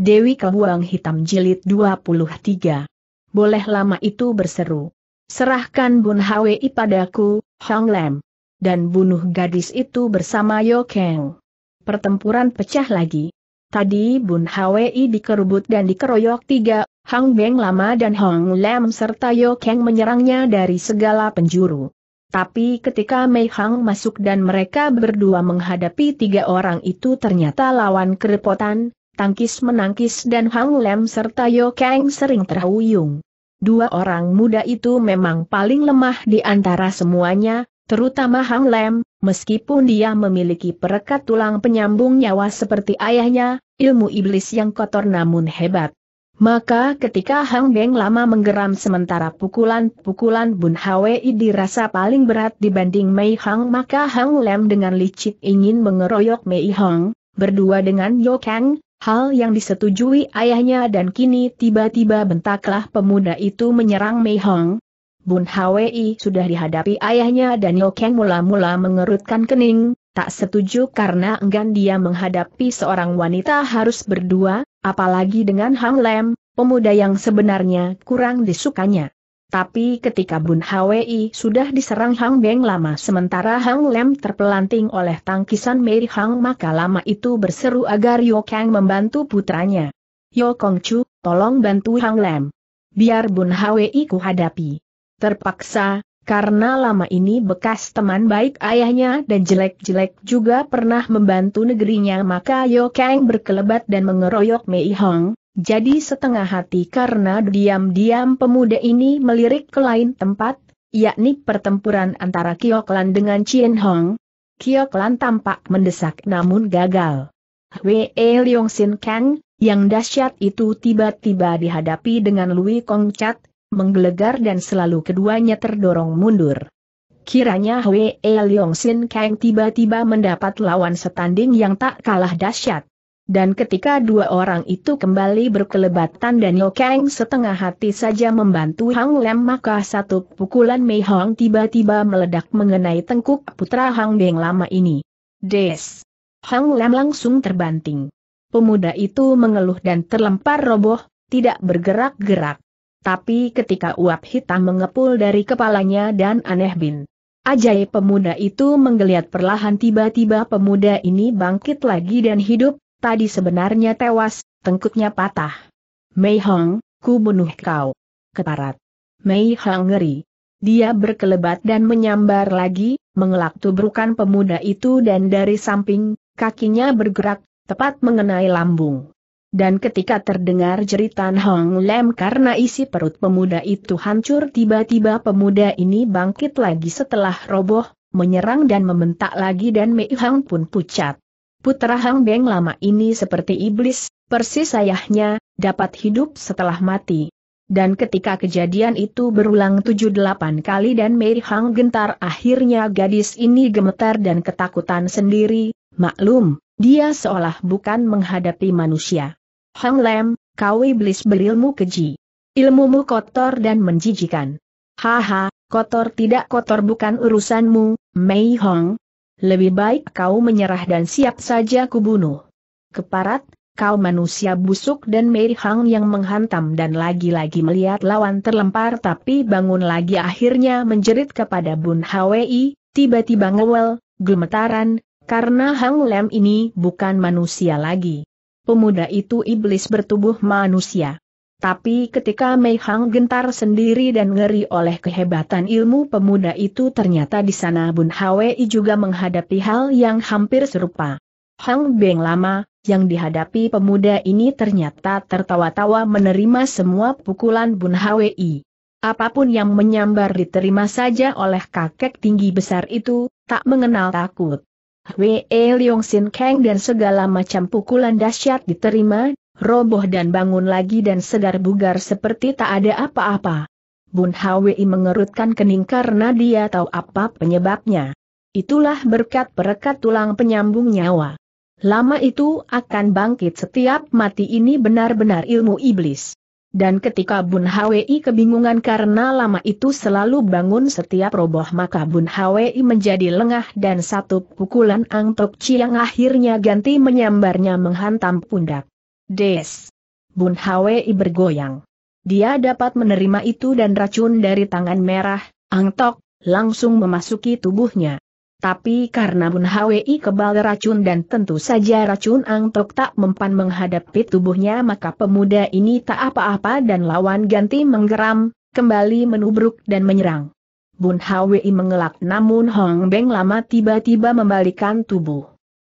Dewi Kebuang Hitam Jilid 23. Boleh lama itu berseru. Serahkan Bun Hwi padaku, Hong Lam. Dan bunuh gadis itu bersama Yo Kang. Pertempuran pecah lagi. Tadi Bun Hwi dikerubut dan dikeroyok tiga, Hang Beng Lama dan Hong Lam serta Yo Kang menyerangnya dari segala penjuru. Tapi ketika Mei Hang masuk dan mereka berdua menghadapi tiga orang itu ternyata lawan kerepotan, tangkis menangkis dan Hang Lem serta Yo Kang sering terhuyung. Dua orang muda itu memang paling lemah di antara semuanya, terutama Hang Lem, meskipun dia memiliki perekat tulang penyambung nyawa seperti ayahnya, ilmu iblis yang kotor namun hebat. Maka ketika Hang Beng lama menggeram sementara pukulan-pukulan Bun Hwi dirasa paling berat dibanding Mei Hang maka Hang Lem dengan licik ingin mengeroyok Mei Hang, berdua dengan Yo Kang, Hal yang disetujui ayahnya dan kini tiba-tiba bentaklah pemuda itu menyerang Mei Hong. Bun Hwi sudah dihadapi ayahnya dan Kang mula-mula mengerutkan kening, tak setuju karena enggan dia menghadapi seorang wanita harus berdua, apalagi dengan Hang Lem, pemuda yang sebenarnya kurang disukanya. Tapi ketika Bun Hwi sudah diserang Hang Beng lama sementara Hang Lem terpelanting oleh tangkisan Mei Hang maka lama itu berseru agar Yo Kang membantu putranya. Yo Kong Chu, tolong bantu Hang Lem. Biar Bun Hwi ku hadapi. Terpaksa, karena lama ini bekas teman baik ayahnya dan jelek-jelek juga pernah membantu negerinya maka Yo Kang berkelebat dan mengeroyok Mei Hang, jadi setengah hati karena diam-diam pemuda ini melirik ke lain tempat, yakni pertempuran antara Kioklan dengan Chien Hong. Kioklan tampak mendesak namun gagal. Hwee Leong Sin Kang, yang dahsyat itu tiba-tiba dihadapi dengan Lui Kong Chat, menggelegar dan selalu keduanya terdorong mundur. Kiranya Hwee Leong Sin Kang tiba-tiba mendapat lawan setanding yang tak kalah dahsyat. Dan ketika dua orang itu kembali berkelebatan dan Yo Kang setengah hati saja membantu Hang Lem maka satu pukulan Mei Hong tiba-tiba meledak mengenai tengkuk putra Hang Beng lama ini. Des! Hang Lem langsung terbanting. Pemuda itu mengeluh dan terlempar roboh, tidak bergerak-gerak. Tapi ketika uap hitam mengepul dari kepalanya dan aneh bin. Ajaib pemuda itu menggeliat perlahan tiba-tiba pemuda ini bangkit lagi dan hidup, tadi sebenarnya tewas, tengkuknya patah. Mei Hong, ku bunuh kau. Keparat. Mei Hong ngeri. Dia berkelebat dan menyambar lagi, mengelak tubrukan pemuda itu dan dari samping, kakinya bergerak, tepat mengenai lambung. Dan ketika terdengar jeritan Hong Lem karena isi perut pemuda itu hancur tiba-tiba pemuda ini bangkit lagi setelah roboh, menyerang dan membentak lagi dan Mei Hong pun pucat. Putra Hang Beng lama ini seperti iblis, persis ayahnya, dapat hidup setelah mati. Dan ketika kejadian itu berulang 7-8 kali dan Mei Hang gentar akhirnya gadis ini gemetar dan ketakutan sendiri, maklum, dia seolah bukan menghadapi manusia. Hang Lem, kau iblis berilmu keji. Ilmumu kotor dan menjijikan. Haha, kotor tidak kotor bukan urusanmu, Mei Hong, lebih baik kau menyerah dan siap saja kubunuh. Keparat, kau manusia busuk dan Mei Hang yang menghantam dan lagi-lagi melihat lawan terlempar tapi bangun lagi akhirnya menjerit kepada Bun Hwi, tiba-tiba ngewel, gemetaran, karena Hang Lem ini bukan manusia lagi. Pemuda itu iblis bertubuh manusia. Tapi ketika Mei Hang gentar sendiri dan ngeri oleh kehebatan ilmu pemuda itu ternyata di sana Bun Hwei juga menghadapi hal yang hampir serupa. Hang Beng lama, yang dihadapi pemuda ini ternyata tertawa-tawa menerima semua pukulan Bun Hwei. Apapun yang menyambar diterima saja oleh kakek tinggi besar itu, tak mengenal takut. Wei Leong Sin Kang dan segala macam pukulan dahsyat diterima roboh dan bangun lagi dan segar bugar seperti tak ada apa-apa. Bun Hwi mengerutkan kening karena dia tahu apa penyebabnya. Itulah berkat perekat tulang penyambung nyawa. Lama itu akan bangkit setiap mati ini benar-benar ilmu iblis. Dan ketika Bun Hwi kebingungan karena lama itu selalu bangun setiap roboh maka Bun Hwi menjadi lengah dan satu pukulan Ang Tok Chiang akhirnya ganti menyambarnya menghantam pundak. Des. Bun Hwi bergoyang. Dia dapat menerima itu dan racun dari tangan merah, angtok, langsung memasuki tubuhnya. Tapi karena Bun Hwi kebal racun dan tentu saja racun Angtok tak mempan menghadapi tubuhnya maka pemuda ini tak apa-apa dan lawan ganti menggeram, kembali menubruk dan menyerang. Bun Hwi mengelak namun Hong Beng lama tiba-tiba membalikan tubuh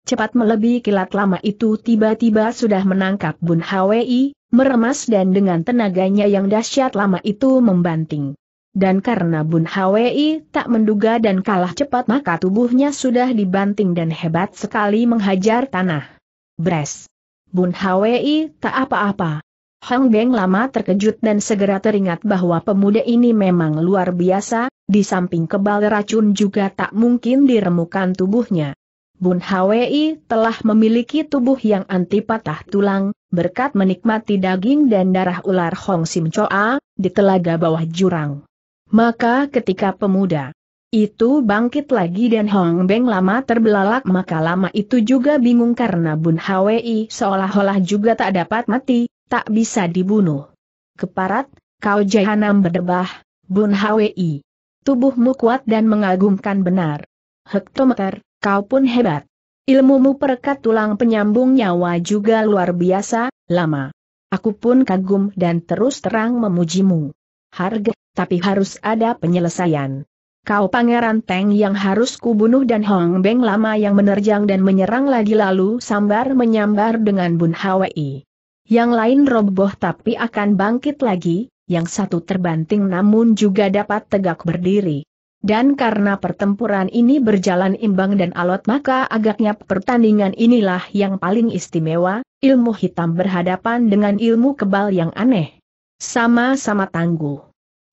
cepat melebihi kilat lama itu tiba-tiba sudah menangkap Bun Hwi, meremas dan dengan tenaganya yang dahsyat lama itu membanting. Dan karena Bun Hwi tak menduga dan kalah cepat maka tubuhnya sudah dibanting dan hebat sekali menghajar tanah. Bres. Bun Hwi tak apa-apa. Hang Beng lama terkejut dan segera teringat bahwa pemuda ini memang luar biasa, di samping kebal racun juga tak mungkin diremukan tubuhnya. Bun Hwi telah memiliki tubuh yang anti patah tulang, berkat menikmati daging dan darah ular Hong Sim Choa, di telaga bawah jurang. Maka ketika pemuda itu bangkit lagi dan Hong Beng lama terbelalak maka lama itu juga bingung karena Bun Hwi seolah-olah juga tak dapat mati, tak bisa dibunuh. Keparat, kau jahanam berdebah, Bun Hwi. Tubuhmu kuat dan mengagumkan benar. Hektometer, kau pun hebat. Ilmumu perekat tulang penyambung nyawa juga luar biasa, lama. Aku pun kagum dan terus terang memujimu. Harga, tapi harus ada penyelesaian. Kau pangeran Teng yang harus kubunuh dan Hong Beng lama yang menerjang dan menyerang lagi lalu sambar menyambar dengan Bun Hwi. Yang lain roboh tapi akan bangkit lagi, yang satu terbanting namun juga dapat tegak berdiri. Dan karena pertempuran ini berjalan imbang dan alot maka agaknya pertandingan inilah yang paling istimewa, ilmu hitam berhadapan dengan ilmu kebal yang aneh. Sama-sama tangguh.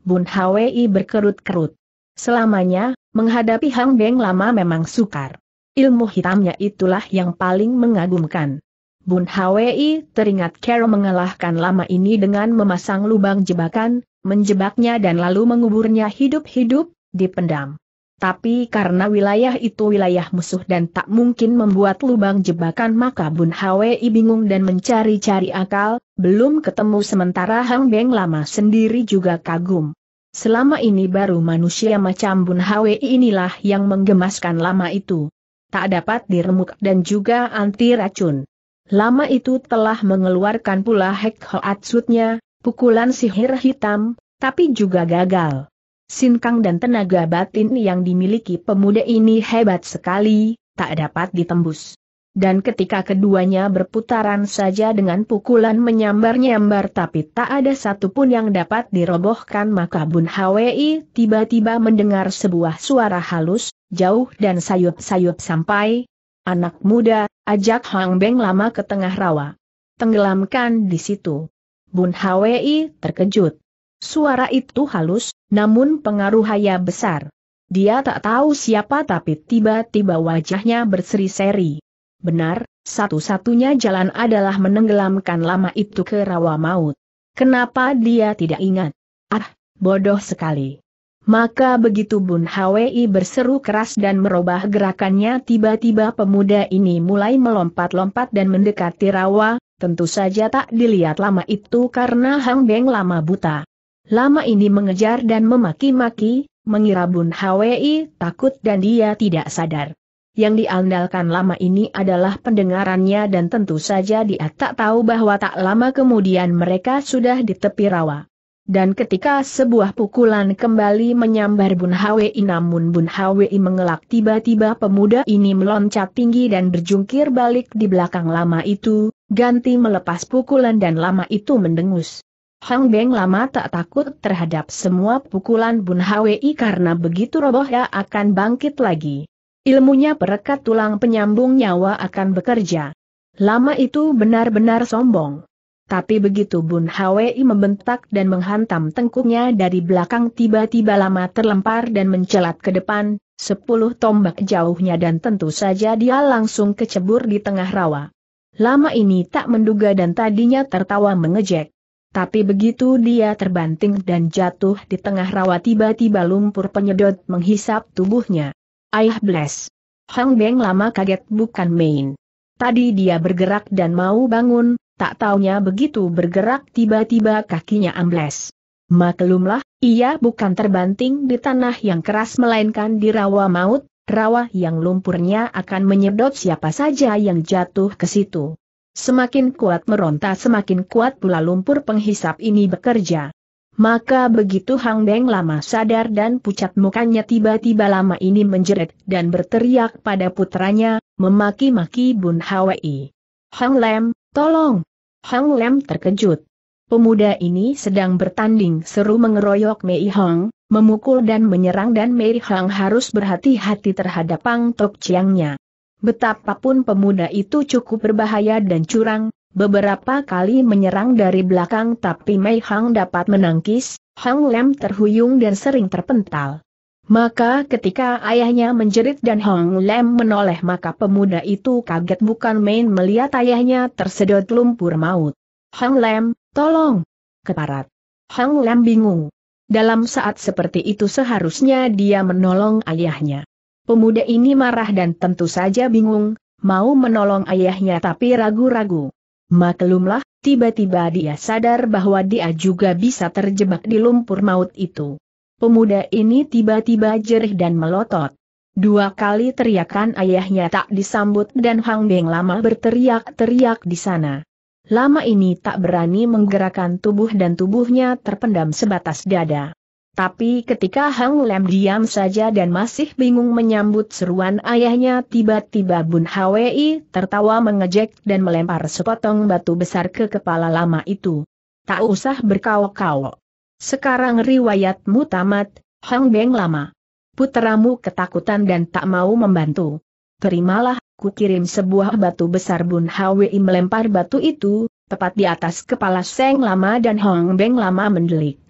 Bun Hwi berkerut-kerut. Selamanya, menghadapi Hang Beng lama memang sukar. Ilmu hitamnya itulah yang paling mengagumkan. Bun Hwi teringat Carol mengalahkan lama ini dengan memasang lubang jebakan, menjebaknya dan lalu menguburnya hidup-hidup, dipendam. Tapi karena wilayah itu wilayah musuh dan tak mungkin membuat lubang jebakan maka Bun Hwi bingung dan mencari-cari akal, belum ketemu sementara Hang Beng lama sendiri juga kagum. Selama ini baru manusia macam Bun Hwi inilah yang menggemaskan lama itu. Tak dapat diremuk dan juga anti racun. Lama itu telah mengeluarkan pula Hek Hoatsutnya, pukulan sihir hitam, tapi juga gagal sinkang dan tenaga batin yang dimiliki pemuda ini hebat sekali, tak dapat ditembus. Dan ketika keduanya berputaran saja dengan pukulan menyambar-nyambar tapi tak ada satupun yang dapat dirobohkan maka Bun Hwi tiba-tiba mendengar sebuah suara halus, jauh dan sayup-sayup sampai, Anak muda, ajak Hang Beng lama ke tengah rawa. Tenggelamkan di situ. Bun Hwi terkejut. Suara itu halus, namun pengaruh haya besar. Dia tak tahu siapa tapi tiba-tiba wajahnya berseri-seri. Benar, satu-satunya jalan adalah menenggelamkan lama itu ke rawa maut. Kenapa dia tidak ingat? Ah, bodoh sekali. Maka begitu Bun Hwi berseru keras dan merubah gerakannya tiba-tiba pemuda ini mulai melompat-lompat dan mendekati rawa, tentu saja tak dilihat lama itu karena Hang Beng lama buta. Lama ini mengejar dan memaki-maki, mengira Bun Hwi takut dan dia tidak sadar. Yang diandalkan lama ini adalah pendengarannya dan tentu saja dia tak tahu bahwa tak lama kemudian mereka sudah di tepi rawa. Dan ketika sebuah pukulan kembali menyambar Bun Hwi namun Bun Hwi mengelak tiba-tiba pemuda ini meloncat tinggi dan berjungkir balik di belakang lama itu, ganti melepas pukulan dan lama itu mendengus. Hang Beng lama tak takut terhadap semua pukulan Bun Hwi karena begitu roboh ia akan bangkit lagi. Ilmunya perekat tulang penyambung nyawa akan bekerja. Lama itu benar-benar sombong. Tapi begitu Bun Hwi membentak dan menghantam tengkuknya dari belakang tiba-tiba lama terlempar dan mencelat ke depan, sepuluh tombak jauhnya dan tentu saja dia langsung kecebur di tengah rawa. Lama ini tak menduga dan tadinya tertawa mengejek tapi begitu dia terbanting dan jatuh di tengah rawa tiba-tiba lumpur penyedot menghisap tubuhnya. Ayah bless. Hang Beng lama kaget bukan main. Tadi dia bergerak dan mau bangun, tak taunya begitu bergerak tiba-tiba kakinya ambles. Maklumlah, ia bukan terbanting di tanah yang keras melainkan di rawa maut, rawa yang lumpurnya akan menyedot siapa saja yang jatuh ke situ. Semakin kuat meronta semakin kuat pula lumpur penghisap ini bekerja. Maka begitu Hang Beng lama sadar dan pucat mukanya tiba-tiba lama ini menjerit dan berteriak pada putranya, memaki-maki Bun Hwi. Hang Lem, tolong! Hang Lem terkejut. Pemuda ini sedang bertanding seru mengeroyok Mei Hong, memukul dan menyerang dan Mei Hong harus berhati-hati terhadap Pang Tok Chiangnya. Betapapun pemuda itu cukup berbahaya dan curang, beberapa kali menyerang dari belakang tapi Mei Hang dapat menangkis, Hang Lem terhuyung dan sering terpental. Maka ketika ayahnya menjerit dan Hang Lem menoleh maka pemuda itu kaget bukan main melihat ayahnya tersedot lumpur maut. Hang Lem, tolong! Keparat. Hang Lem bingung. Dalam saat seperti itu seharusnya dia menolong ayahnya. Pemuda ini marah dan tentu saja bingung, mau menolong ayahnya tapi ragu-ragu. Maklumlah, tiba-tiba dia sadar bahwa dia juga bisa terjebak di lumpur maut itu. Pemuda ini tiba-tiba jerih dan melotot. Dua kali teriakan ayahnya tak disambut dan Hang Beng lama berteriak-teriak di sana. Lama ini tak berani menggerakkan tubuh dan tubuhnya terpendam sebatas dada. Tapi ketika Hang Lem diam saja dan masih bingung menyambut seruan ayahnya tiba-tiba Bun Hwi tertawa mengejek dan melempar sepotong batu besar ke kepala lama itu. Tak usah berkawok-kawok. Sekarang riwayatmu tamat, Hang Beng lama. Puteramu ketakutan dan tak mau membantu. Terimalah, ku kirim sebuah batu besar Bun Hwi melempar batu itu, tepat di atas kepala Seng Lama dan Hang Beng Lama mendelik.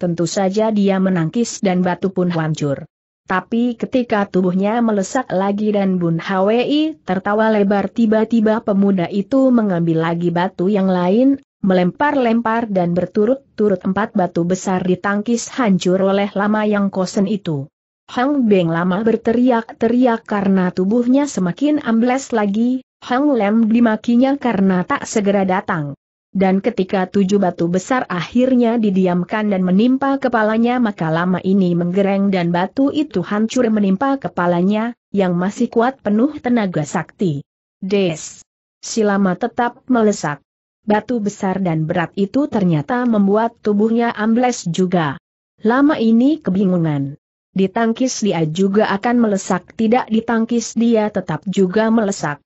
Tentu saja dia menangkis dan batu pun hancur. Tapi ketika tubuhnya melesak lagi dan Bun Hwi tertawa lebar tiba-tiba pemuda itu mengambil lagi batu yang lain, melempar-lempar dan berturut-turut empat batu besar ditangkis hancur oleh lama yang kosen itu. Hang Beng lama berteriak-teriak karena tubuhnya semakin ambles lagi, Hang Lem dimakinya karena tak segera datang. Dan ketika tujuh batu besar akhirnya didiamkan dan menimpa kepalanya maka lama ini menggereng dan batu itu hancur menimpa kepalanya, yang masih kuat penuh tenaga sakti. Des! Silama tetap melesak. Batu besar dan berat itu ternyata membuat tubuhnya ambles juga. Lama ini kebingungan. Ditangkis dia juga akan melesak tidak ditangkis dia tetap juga melesak.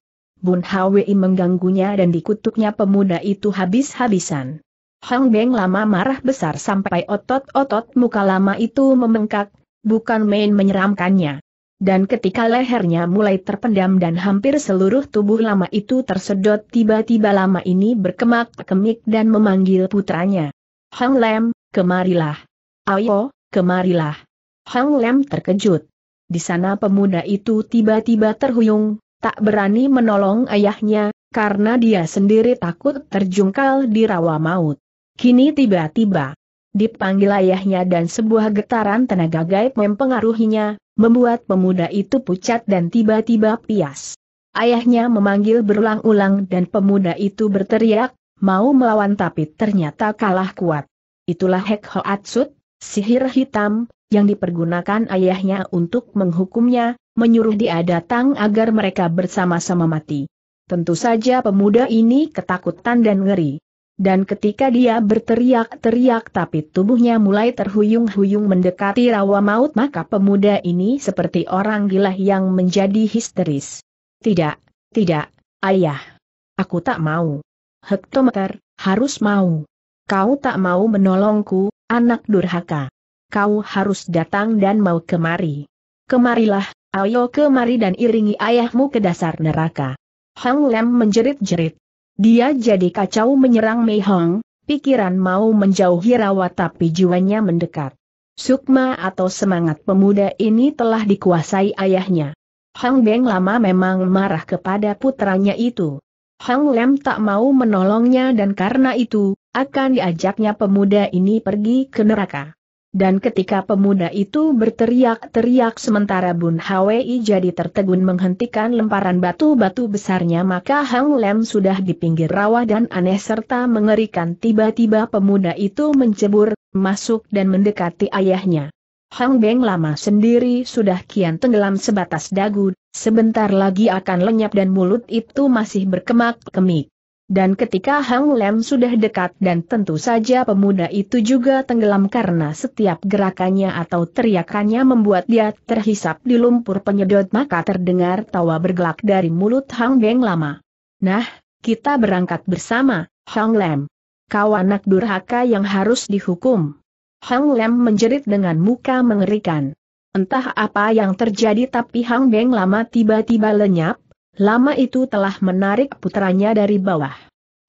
Bun Hwi mengganggunya dan dikutuknya pemuda itu habis-habisan. Hang Beng lama marah besar sampai otot-otot muka lama itu membengkak, bukan main menyeramkannya. Dan ketika lehernya mulai terpendam dan hampir seluruh tubuh lama itu tersedot tiba-tiba lama ini berkemak-kemik dan memanggil putranya. Hang Lem, kemarilah. Ayo, kemarilah. Hang Lem terkejut. Di sana pemuda itu tiba-tiba terhuyung, tak berani menolong ayahnya, karena dia sendiri takut terjungkal di rawa maut. Kini tiba-tiba dipanggil ayahnya dan sebuah getaran tenaga gaib mempengaruhinya, membuat pemuda itu pucat dan tiba-tiba pias. Ayahnya memanggil berulang-ulang dan pemuda itu berteriak, mau melawan tapi ternyata kalah kuat. Itulah Hek Atsut, sihir hitam, yang dipergunakan ayahnya untuk menghukumnya, menyuruh dia datang agar mereka bersama-sama mati. Tentu saja pemuda ini ketakutan dan ngeri. Dan ketika dia berteriak-teriak tapi tubuhnya mulai terhuyung-huyung mendekati rawa maut maka pemuda ini seperti orang gila yang menjadi histeris. Tidak, tidak, ayah. Aku tak mau. Hektometer, harus mau. Kau tak mau menolongku, anak durhaka. Kau harus datang dan mau kemari. Kemarilah, Ayo kemari dan iringi ayahmu ke dasar neraka. Hang Lem menjerit-jerit. Dia jadi kacau menyerang Mei Hong, pikiran mau menjauhi rawa tapi jiwanya mendekat. Sukma atau semangat pemuda ini telah dikuasai ayahnya. Hang Beng lama memang marah kepada putranya itu. Hang Lem tak mau menolongnya dan karena itu, akan diajaknya pemuda ini pergi ke neraka. Dan ketika pemuda itu berteriak-teriak sementara Bun Hwi jadi tertegun menghentikan lemparan batu-batu besarnya maka Hang Lem sudah di pinggir rawa dan aneh serta mengerikan tiba-tiba pemuda itu mencebur, masuk dan mendekati ayahnya. Hang Beng lama sendiri sudah kian tenggelam sebatas dagu, sebentar lagi akan lenyap dan mulut itu masih berkemak-kemik. Dan ketika Hang Lem sudah dekat dan tentu saja pemuda itu juga tenggelam karena setiap gerakannya atau teriakannya membuat dia terhisap di lumpur penyedot maka terdengar tawa bergelak dari mulut Hang Beng lama. Nah, kita berangkat bersama, Hang Lem. Kau anak durhaka yang harus dihukum. Hang Lem menjerit dengan muka mengerikan. Entah apa yang terjadi tapi Hang Beng lama tiba-tiba lenyap, lama itu telah menarik putranya dari bawah.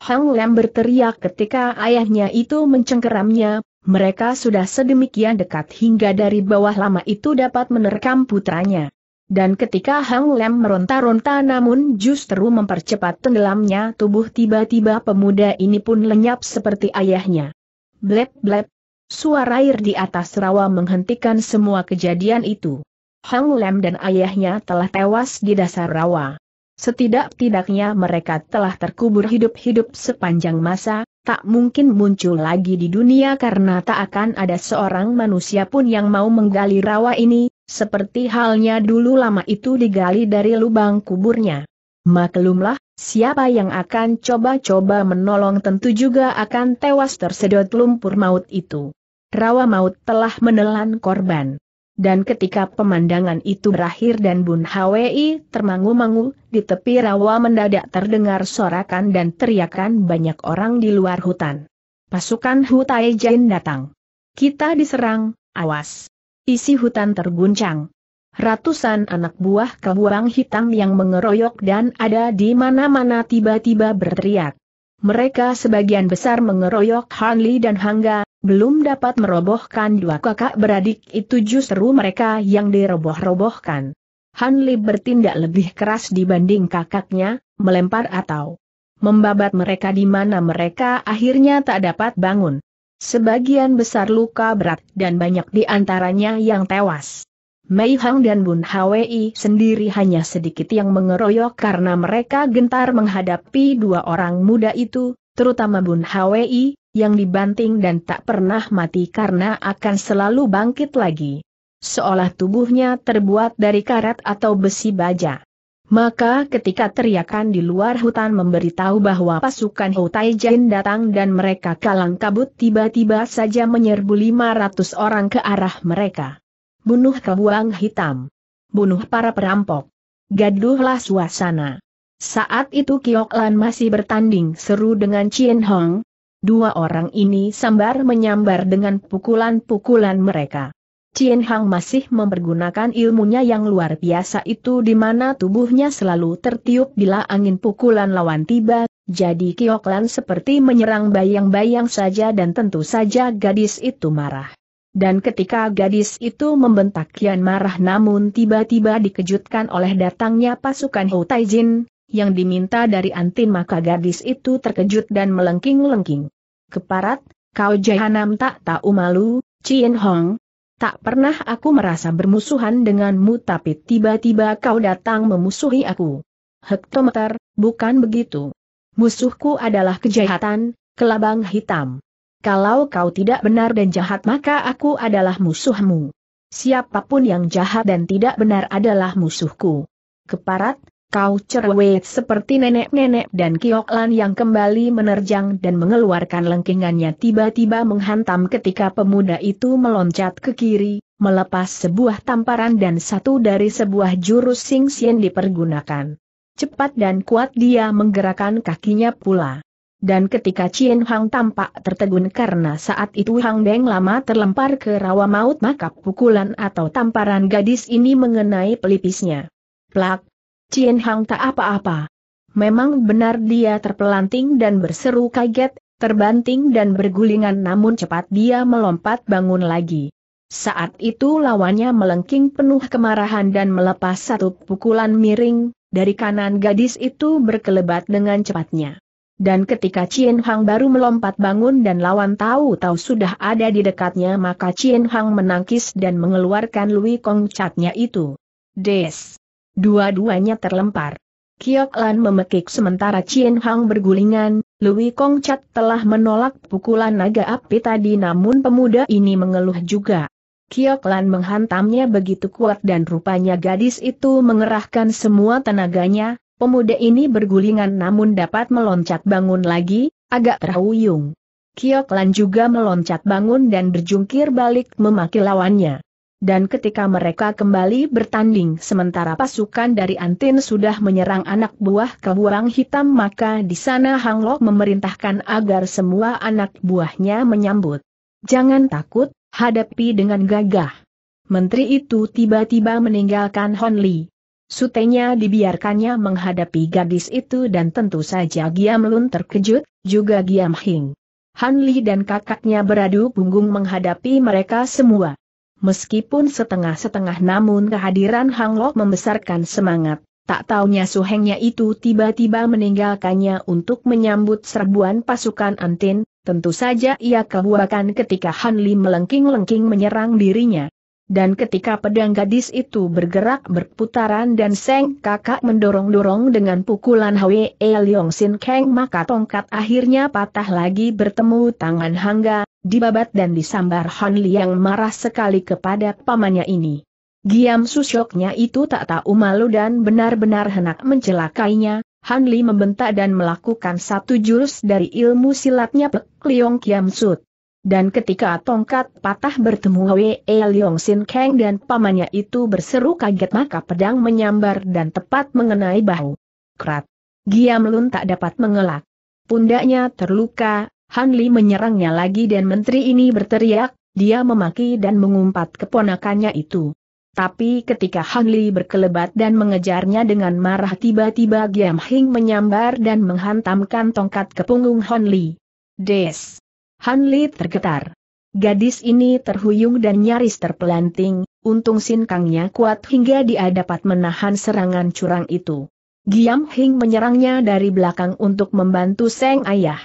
Hang Lem berteriak ketika ayahnya itu mencengkeramnya, mereka sudah sedemikian dekat hingga dari bawah lama itu dapat menerkam putranya. Dan ketika Hang Lem meronta-ronta namun justru mempercepat tenggelamnya tubuh tiba-tiba pemuda ini pun lenyap seperti ayahnya. Blep-blep, suara air di atas rawa menghentikan semua kejadian itu. Hang Lem dan ayahnya telah tewas di dasar rawa. Setidak-tidaknya mereka telah terkubur hidup-hidup sepanjang masa, tak mungkin muncul lagi di dunia karena tak akan ada seorang manusia pun yang mau menggali rawa ini, seperti halnya dulu lama itu digali dari lubang kuburnya. Maklumlah, siapa yang akan coba-coba menolong tentu juga akan tewas tersedot lumpur maut itu. Rawa maut telah menelan korban. Dan ketika pemandangan itu berakhir dan Bun Hwi termangu-mangu, di tepi rawa mendadak terdengar sorakan dan teriakan banyak orang di luar hutan. Pasukan Hutai Jain datang. Kita diserang, awas. Isi hutan terguncang. Ratusan anak buah kebuang hitam yang mengeroyok dan ada di mana-mana tiba-tiba berteriak. Mereka sebagian besar mengeroyok Hanli dan Hangga, belum dapat merobohkan dua kakak beradik itu justru mereka yang diroboh-robohkan. Hanli bertindak lebih keras dibanding kakaknya, melempar atau membabat mereka di mana mereka akhirnya tak dapat bangun. Sebagian besar luka berat dan banyak di antaranya yang tewas. Mei Hang dan Bun Hwi sendiri hanya sedikit yang mengeroyok karena mereka gentar menghadapi dua orang muda itu, terutama Bun Hwi, yang dibanting dan tak pernah mati karena akan selalu bangkit lagi. Seolah tubuhnya terbuat dari karat atau besi baja. Maka ketika teriakan di luar hutan memberitahu bahwa pasukan Hutai Jin datang dan mereka kalang kabut tiba-tiba saja menyerbu 500 orang ke arah mereka. Bunuh kebuang hitam. Bunuh para perampok. Gaduhlah suasana. Saat itu Kiok Lan masih bertanding seru dengan Chien Hong. Dua orang ini sambar menyambar dengan pukulan-pukulan mereka. Chien Hong masih mempergunakan ilmunya yang luar biasa itu di mana tubuhnya selalu tertiup bila angin pukulan lawan tiba, jadi Kiok Lan seperti menyerang bayang-bayang saja dan tentu saja gadis itu marah. Dan ketika gadis itu membentak kian marah namun tiba-tiba dikejutkan oleh datangnya pasukan Hou Taijin, yang diminta dari Antin maka gadis itu terkejut dan melengking-lengking. Keparat, kau jahanam tak tahu malu, Cien Hong. Tak pernah aku merasa bermusuhan denganmu tapi tiba-tiba kau datang memusuhi aku. Hektometer, bukan begitu. Musuhku adalah kejahatan, kelabang hitam. Kalau kau tidak benar dan jahat maka aku adalah musuhmu. Siapapun yang jahat dan tidak benar adalah musuhku. Keparat, kau cerewet seperti nenek-nenek dan kioklan yang kembali menerjang dan mengeluarkan lengkingannya tiba-tiba menghantam ketika pemuda itu meloncat ke kiri, melepas sebuah tamparan dan satu dari sebuah jurus sing sien dipergunakan. Cepat dan kuat dia menggerakkan kakinya pula dan ketika Cien Hang tampak tertegun karena saat itu Hang Beng lama terlempar ke rawa maut maka pukulan atau tamparan gadis ini mengenai pelipisnya. Plak! Cien Hang tak apa-apa. Memang benar dia terpelanting dan berseru kaget, terbanting dan bergulingan namun cepat dia melompat bangun lagi. Saat itu lawannya melengking penuh kemarahan dan melepas satu pukulan miring, dari kanan gadis itu berkelebat dengan cepatnya. Dan ketika Cien Hang baru melompat bangun dan lawan tahu-tahu sudah ada di dekatnya maka Cien Hang menangkis dan mengeluarkan Lui Kong catnya itu. Des! Dua-duanya terlempar. Kiok Lan memekik sementara Cien Hang bergulingan, Lui Kong Cat telah menolak pukulan naga api tadi namun pemuda ini mengeluh juga. Kiok Lan menghantamnya begitu kuat dan rupanya gadis itu mengerahkan semua tenaganya, Pemuda ini bergulingan namun dapat meloncat bangun lagi, agak terhuyung. Kiok juga meloncat bangun dan berjungkir balik memaki lawannya. Dan ketika mereka kembali bertanding sementara pasukan dari Antin sudah menyerang anak buah kebuang hitam maka di sana Hang Lok memerintahkan agar semua anak buahnya menyambut. Jangan takut, hadapi dengan gagah. Menteri itu tiba-tiba meninggalkan Hon Li. Sutenya dibiarkannya menghadapi gadis itu dan tentu saja Giam Lun terkejut, juga Giam Hing. Han Li dan kakaknya beradu punggung menghadapi mereka semua. Meskipun setengah-setengah namun kehadiran Hang Lo membesarkan semangat, tak taunya suhengnya itu tiba-tiba meninggalkannya untuk menyambut serbuan pasukan Antin, tentu saja ia kebuakan ketika Han Li melengking-lengking menyerang dirinya. Dan ketika pedang gadis itu bergerak berputaran dan Seng kakak mendorong-dorong dengan pukulan Hwe e Leong Sin Kang maka tongkat akhirnya patah lagi bertemu tangan Hangga, dibabat dan disambar Han Li yang marah sekali kepada pamannya ini. Giam susyoknya itu tak tahu malu dan benar-benar hendak mencelakainya, Han Li membentak dan melakukan satu jurus dari ilmu silatnya Pek Leong Kiam Sut. Dan ketika tongkat patah bertemu Wei Leong Sin Kang dan pamannya itu berseru kaget maka pedang menyambar dan tepat mengenai bahu. Krat. Giam Lun tak dapat mengelak. Pundaknya terluka, Han Li menyerangnya lagi dan menteri ini berteriak, dia memaki dan mengumpat keponakannya itu. Tapi ketika Han Li berkelebat dan mengejarnya dengan marah tiba-tiba Giam Hing menyambar dan menghantamkan tongkat ke punggung Han Li. Des! Han Li tergetar. Gadis ini terhuyung dan nyaris terpelanting, untung Kangnya kuat hingga dia dapat menahan serangan curang itu. Giam Hing menyerangnya dari belakang untuk membantu Seng Ayah.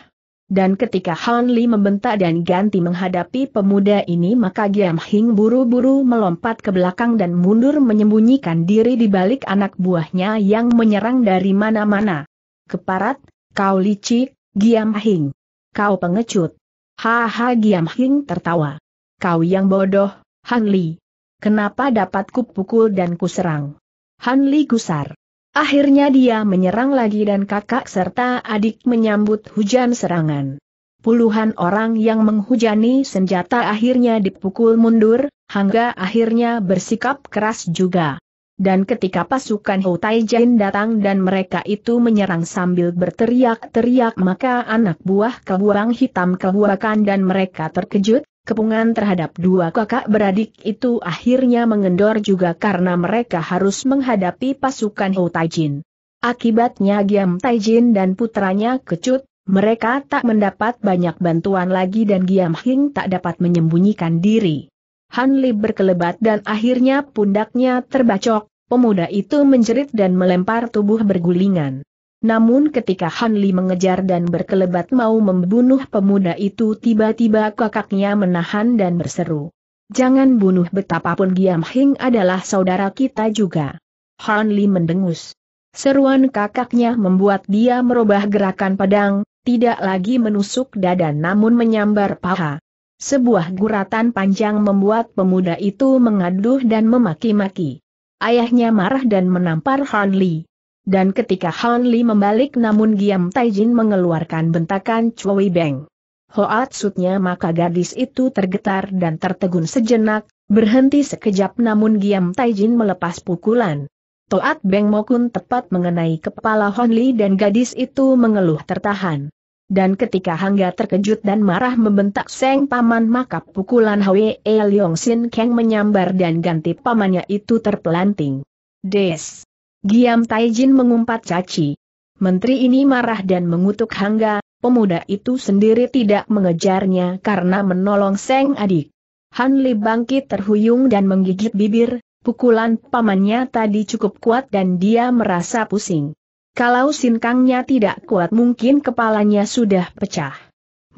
Dan ketika Han Li membentak dan ganti menghadapi pemuda ini maka Giam Hing buru-buru melompat ke belakang dan mundur menyembunyikan diri di balik anak buahnya yang menyerang dari mana-mana. Keparat, kau licik, Giam Hing. Kau pengecut. Haha Giam Hing tertawa. Kau yang bodoh, Han Li. Kenapa dapat kupukul dan kuserang? Han Li gusar. Akhirnya dia menyerang lagi dan kakak serta adik menyambut hujan serangan. Puluhan orang yang menghujani senjata akhirnya dipukul mundur, hingga akhirnya bersikap keras juga dan ketika pasukan Hou Taijin datang dan mereka itu menyerang sambil berteriak-teriak maka anak buah kebuang hitam kebuakan dan mereka terkejut, kepungan terhadap dua kakak beradik itu akhirnya mengendor juga karena mereka harus menghadapi pasukan Hou Taijin. Akibatnya Giam Taijin dan putranya kecut, mereka tak mendapat banyak bantuan lagi dan Giam Hing tak dapat menyembunyikan diri. Hanli berkelebat dan akhirnya pundaknya terbacok, pemuda itu menjerit dan melempar tubuh bergulingan. Namun ketika Hanli mengejar dan berkelebat mau membunuh pemuda itu tiba-tiba kakaknya menahan dan berseru. Jangan bunuh betapapun Giam Hing adalah saudara kita juga. Hanli mendengus. Seruan kakaknya membuat dia merubah gerakan pedang, tidak lagi menusuk dada namun menyambar paha. Sebuah guratan panjang membuat pemuda itu mengaduh dan memaki-maki. Ayahnya marah dan menampar Han Li. Dan ketika Han Li membalik namun Giam Taijin mengeluarkan bentakan Chui Beng. Hoat sutnya maka gadis itu tergetar dan tertegun sejenak, berhenti sekejap namun Giam Taijin melepas pukulan. Toat Beng Mokun tepat mengenai kepala Han Li dan gadis itu mengeluh tertahan dan ketika Hangga terkejut dan marah membentak Seng Paman maka pukulan Hwe e Leong Sin keng menyambar dan ganti pamannya itu terpelanting. Des! Giam Tai Jin mengumpat caci. Menteri ini marah dan mengutuk Hangga, pemuda itu sendiri tidak mengejarnya karena menolong Seng adik. Han Li bangkit terhuyung dan menggigit bibir, pukulan pamannya tadi cukup kuat dan dia merasa pusing. Kalau sinkangnya tidak kuat mungkin kepalanya sudah pecah.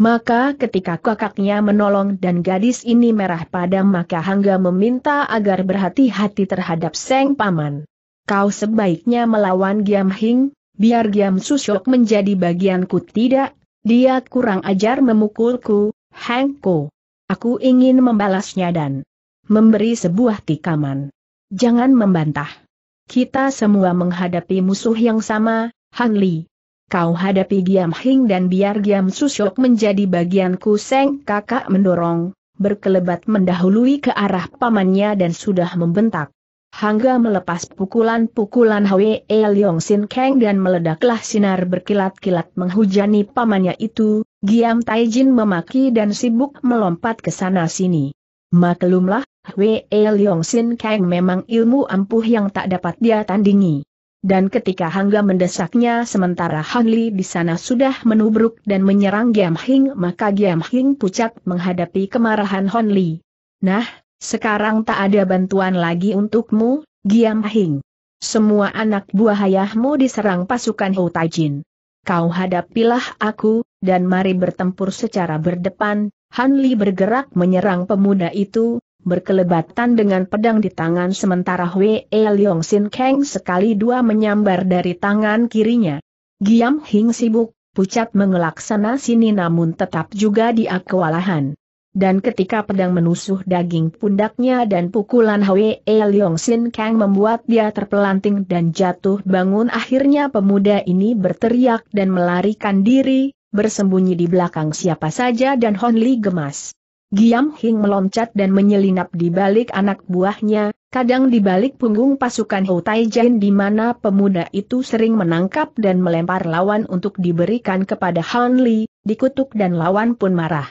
Maka ketika kakaknya menolong dan gadis ini merah padam maka Hangga meminta agar berhati-hati terhadap Seng Paman. Kau sebaiknya melawan Giam Hing, biar Giam Susok menjadi bagianku tidak, dia kurang ajar memukulku, Hengko. Aku ingin membalasnya dan memberi sebuah tikaman. Jangan membantah. Kita semua menghadapi musuh yang sama, Han Li. Kau hadapi Giam Hing dan biar Giam Susyok menjadi bagianku Seng kakak mendorong, berkelebat mendahului ke arah pamannya dan sudah membentak. Hangga melepas pukulan-pukulan Hwe e Leong Sin Kang dan meledaklah sinar berkilat-kilat menghujani pamannya itu, Giam Taijin memaki dan sibuk melompat ke sana sini. Maklumlah, Hwee Leong Sin Kang memang ilmu ampuh yang tak dapat dia tandingi. Dan ketika Hangga mendesaknya sementara Han Li di sana sudah menubruk dan menyerang Giam Hing maka Giam Hing pucat menghadapi kemarahan Han Li. Nah, sekarang tak ada bantuan lagi untukmu, Giam Hing. Semua anak buah ayahmu diserang pasukan Ho Jin. Kau hadapilah aku, dan mari bertempur secara berdepan, Han Li bergerak menyerang pemuda itu, berkelebatan dengan pedang di tangan sementara Wei Leong Sin Kang sekali dua menyambar dari tangan kirinya. Giam Hing sibuk, pucat mengelak sana sini namun tetap juga dia kewalahan. Dan ketika pedang menusuh daging pundaknya dan pukulan Hwee Leong Sin Kang membuat dia terpelanting dan jatuh bangun akhirnya pemuda ini berteriak dan melarikan diri, bersembunyi di belakang siapa saja dan Hon Li gemas. Giam Hing meloncat dan menyelinap di balik anak buahnya, kadang di balik punggung pasukan Hou Jin di mana pemuda itu sering menangkap dan melempar lawan untuk diberikan kepada Han Li, dikutuk dan lawan pun marah.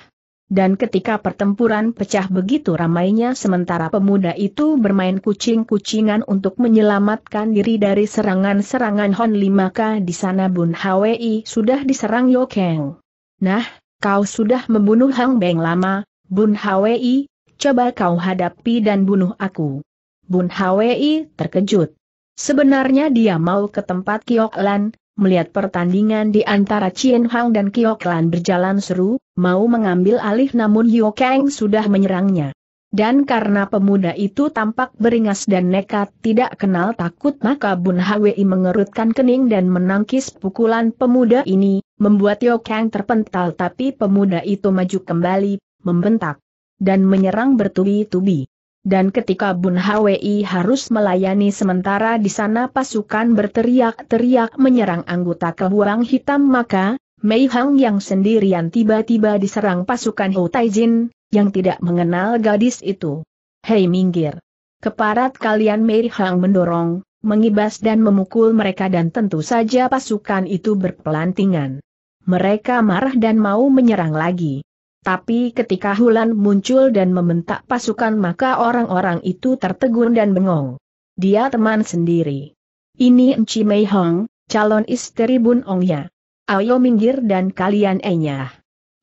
Dan ketika pertempuran pecah begitu ramainya sementara pemuda itu bermain kucing-kucingan untuk menyelamatkan diri dari serangan-serangan Hon Li maka di sana Bun Hwi sudah diserang Yokeng. Nah, kau sudah membunuh Hang Beng lama, Bun Hwi, coba kau hadapi dan bunuh aku. Bun Hwi terkejut. Sebenarnya dia mau ke tempat Kioklan, melihat pertandingan di antara Chien Hang dan Kioklan berjalan seru, mau mengambil alih namun Yu Kang sudah menyerangnya. Dan karena pemuda itu tampak beringas dan nekat tidak kenal takut maka Bun Hwi mengerutkan kening dan menangkis pukulan pemuda ini, membuat Yo Kang terpental tapi pemuda itu maju kembali, membentak, dan menyerang bertubi-tubi. Dan ketika Bun Hwi harus melayani sementara di sana pasukan berteriak-teriak menyerang anggota kebuang hitam maka, Mei Hang yang sendirian tiba-tiba diserang pasukan Tai Taijin, yang tidak mengenal gadis itu. Hei minggir! Keparat kalian Mei Hang mendorong, mengibas dan memukul mereka dan tentu saja pasukan itu berpelantingan. Mereka marah dan mau menyerang lagi. Tapi ketika Hulan muncul dan membentak pasukan maka orang-orang itu tertegun dan bengong. Dia teman sendiri. Ini Enci Mei Hong, calon istri Bun Ongya. Ayo minggir dan kalian enyah.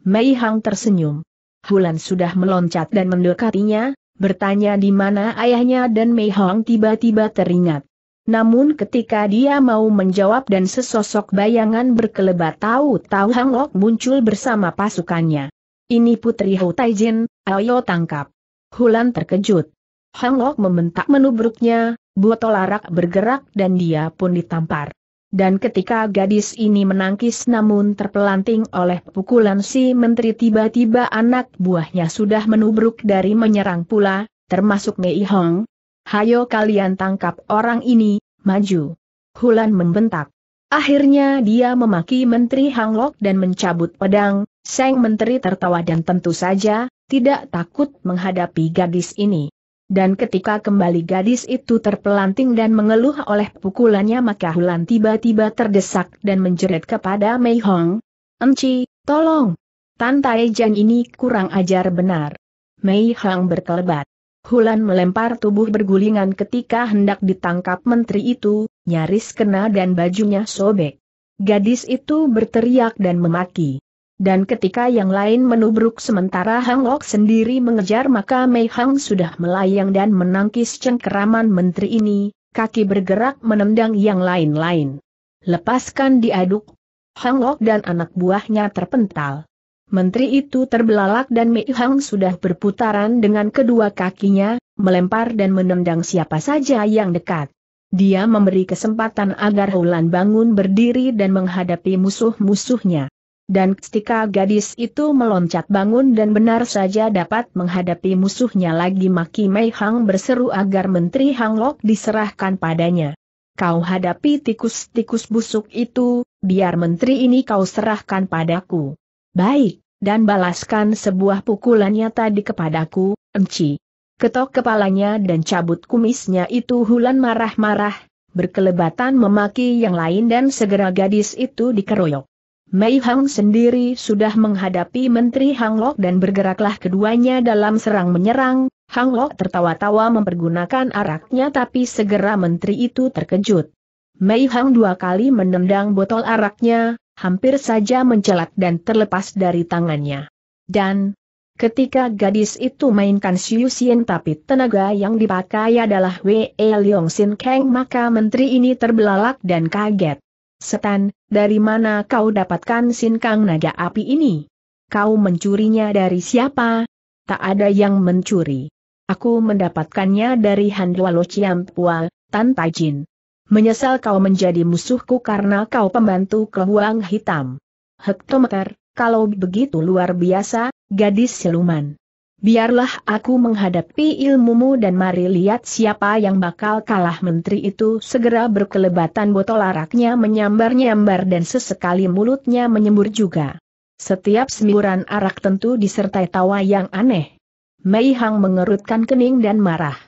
Mei Hong tersenyum. Hulan sudah meloncat dan mendekatinya, bertanya di mana ayahnya dan Mei Hong tiba-tiba teringat. Namun ketika dia mau menjawab dan sesosok bayangan berkelebat tahu-tahu Hang Lok muncul bersama pasukannya. Ini putri Hou Taijin, ayo tangkap. Hulan terkejut. Hang Lok membentak menubruknya, botol arak bergerak dan dia pun ditampar. Dan ketika gadis ini menangkis namun terpelanting oleh pukulan si menteri tiba-tiba anak buahnya sudah menubruk dari menyerang pula, termasuk Mei Hong. Hayo kalian tangkap orang ini, maju. Hulan membentak. Akhirnya dia memaki Menteri Hanglok dan mencabut pedang, Seng Menteri tertawa dan tentu saja, tidak takut menghadapi gadis ini. Dan ketika kembali gadis itu terpelanting dan mengeluh oleh pukulannya maka Hulan tiba-tiba terdesak dan menjerit kepada Mei Hong. Enci, tolong. Tan Jan ini kurang ajar benar. Mei Hong berkelebat. Hulan melempar tubuh bergulingan ketika hendak ditangkap menteri itu, nyaris kena dan bajunya sobek. Gadis itu berteriak dan memaki. Dan ketika yang lain menubruk sementara Hang Lok sendiri mengejar maka Mei Hang sudah melayang dan menangkis cengkeraman menteri ini, kaki bergerak menendang yang lain-lain. Lepaskan diaduk. Hang Lok dan anak buahnya terpental. Menteri itu terbelalak dan Mei Hang sudah berputaran dengan kedua kakinya, melempar dan menendang siapa saja yang dekat. Dia memberi kesempatan agar Hulan bangun berdiri dan menghadapi musuh-musuhnya. Dan ketika gadis itu meloncat bangun dan benar saja dapat menghadapi musuhnya lagi Maki Mei Hang berseru agar Menteri Hang Lok diserahkan padanya. Kau hadapi tikus-tikus busuk itu, biar menteri ini kau serahkan padaku. Baik, dan balaskan sebuah pukulannya tadi kepadaku, Enci. Ketok kepalanya dan cabut kumisnya itu Hulan marah-marah, berkelebatan memaki yang lain dan segera gadis itu dikeroyok. Mei Hang sendiri sudah menghadapi Menteri Hang Lok dan bergeraklah keduanya dalam serang-menyerang, Hang Lok tertawa-tawa mempergunakan araknya tapi segera Menteri itu terkejut. Mei Hang dua kali menendang botol araknya, hampir saja mencelat dan terlepas dari tangannya. Dan, ketika gadis itu mainkan Xiu Xian tapi tenaga yang dipakai adalah Wei Leong Xin Kang maka Menteri ini terbelalak dan kaget. Setan, dari mana kau dapatkan sinkang naga api ini? Kau mencurinya dari siapa? Tak ada yang mencuri. Aku mendapatkannya dari Handwalo Ciampua, Tan Tajin. Menyesal kau menjadi musuhku karena kau pembantu kehuang hitam. Hektometer, kalau begitu luar biasa, gadis siluman. Biarlah aku menghadapi ilmumu dan mari lihat siapa yang bakal kalah menteri itu segera berkelebatan botol araknya menyambar-nyambar dan sesekali mulutnya menyembur juga. Setiap semburan arak tentu disertai tawa yang aneh. Mei Hang mengerutkan kening dan marah.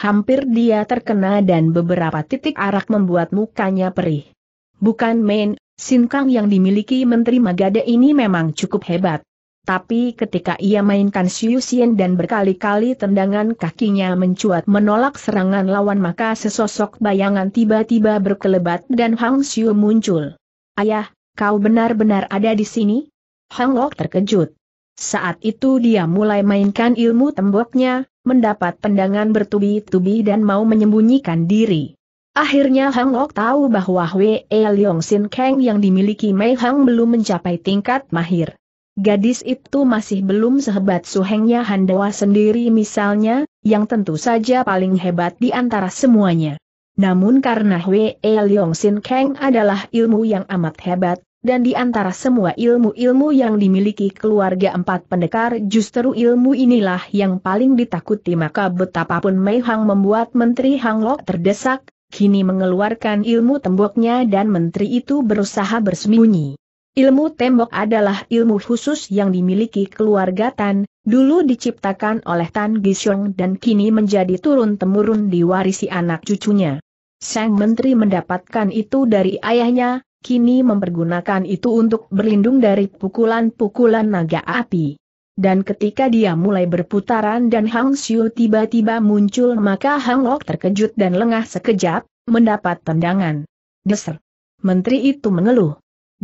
Hampir dia terkena dan beberapa titik arak membuat mukanya perih. Bukan main, sinkang yang dimiliki Menteri Magade ini memang cukup hebat. Tapi ketika ia mainkan Xiu Xian dan berkali-kali tendangan kakinya mencuat menolak serangan lawan maka sesosok bayangan tiba-tiba berkelebat dan Hang Xiu muncul. Ayah, kau benar-benar ada di sini? Hang Lok terkejut. Saat itu dia mulai mainkan ilmu temboknya, mendapat pendangan bertubi-tubi dan mau menyembunyikan diri. Akhirnya Hang Lok tahu bahwa Wei Leong Sin Kang yang dimiliki Mei Hang belum mencapai tingkat mahir. Gadis itu masih belum sehebat suhengnya Handawa sendiri misalnya, yang tentu saja paling hebat di antara semuanya. Namun karena Hwee Leong Sin Kang adalah ilmu yang amat hebat, dan di antara semua ilmu-ilmu yang dimiliki keluarga empat pendekar justru ilmu inilah yang paling ditakuti maka betapapun Mei Hang membuat Menteri Hang Lok terdesak, kini mengeluarkan ilmu temboknya dan menteri itu berusaha bersembunyi. Ilmu tembok adalah ilmu khusus yang dimiliki keluarga Tan, dulu diciptakan oleh Tan Gisyong dan kini menjadi turun-temurun diwarisi anak cucunya. Sang Menteri mendapatkan itu dari ayahnya, kini mempergunakan itu untuk berlindung dari pukulan-pukulan naga api. Dan ketika dia mulai berputaran dan Hang Xiu tiba-tiba muncul maka Hang Lok terkejut dan lengah sekejap, mendapat tendangan. Deser. Menteri itu mengeluh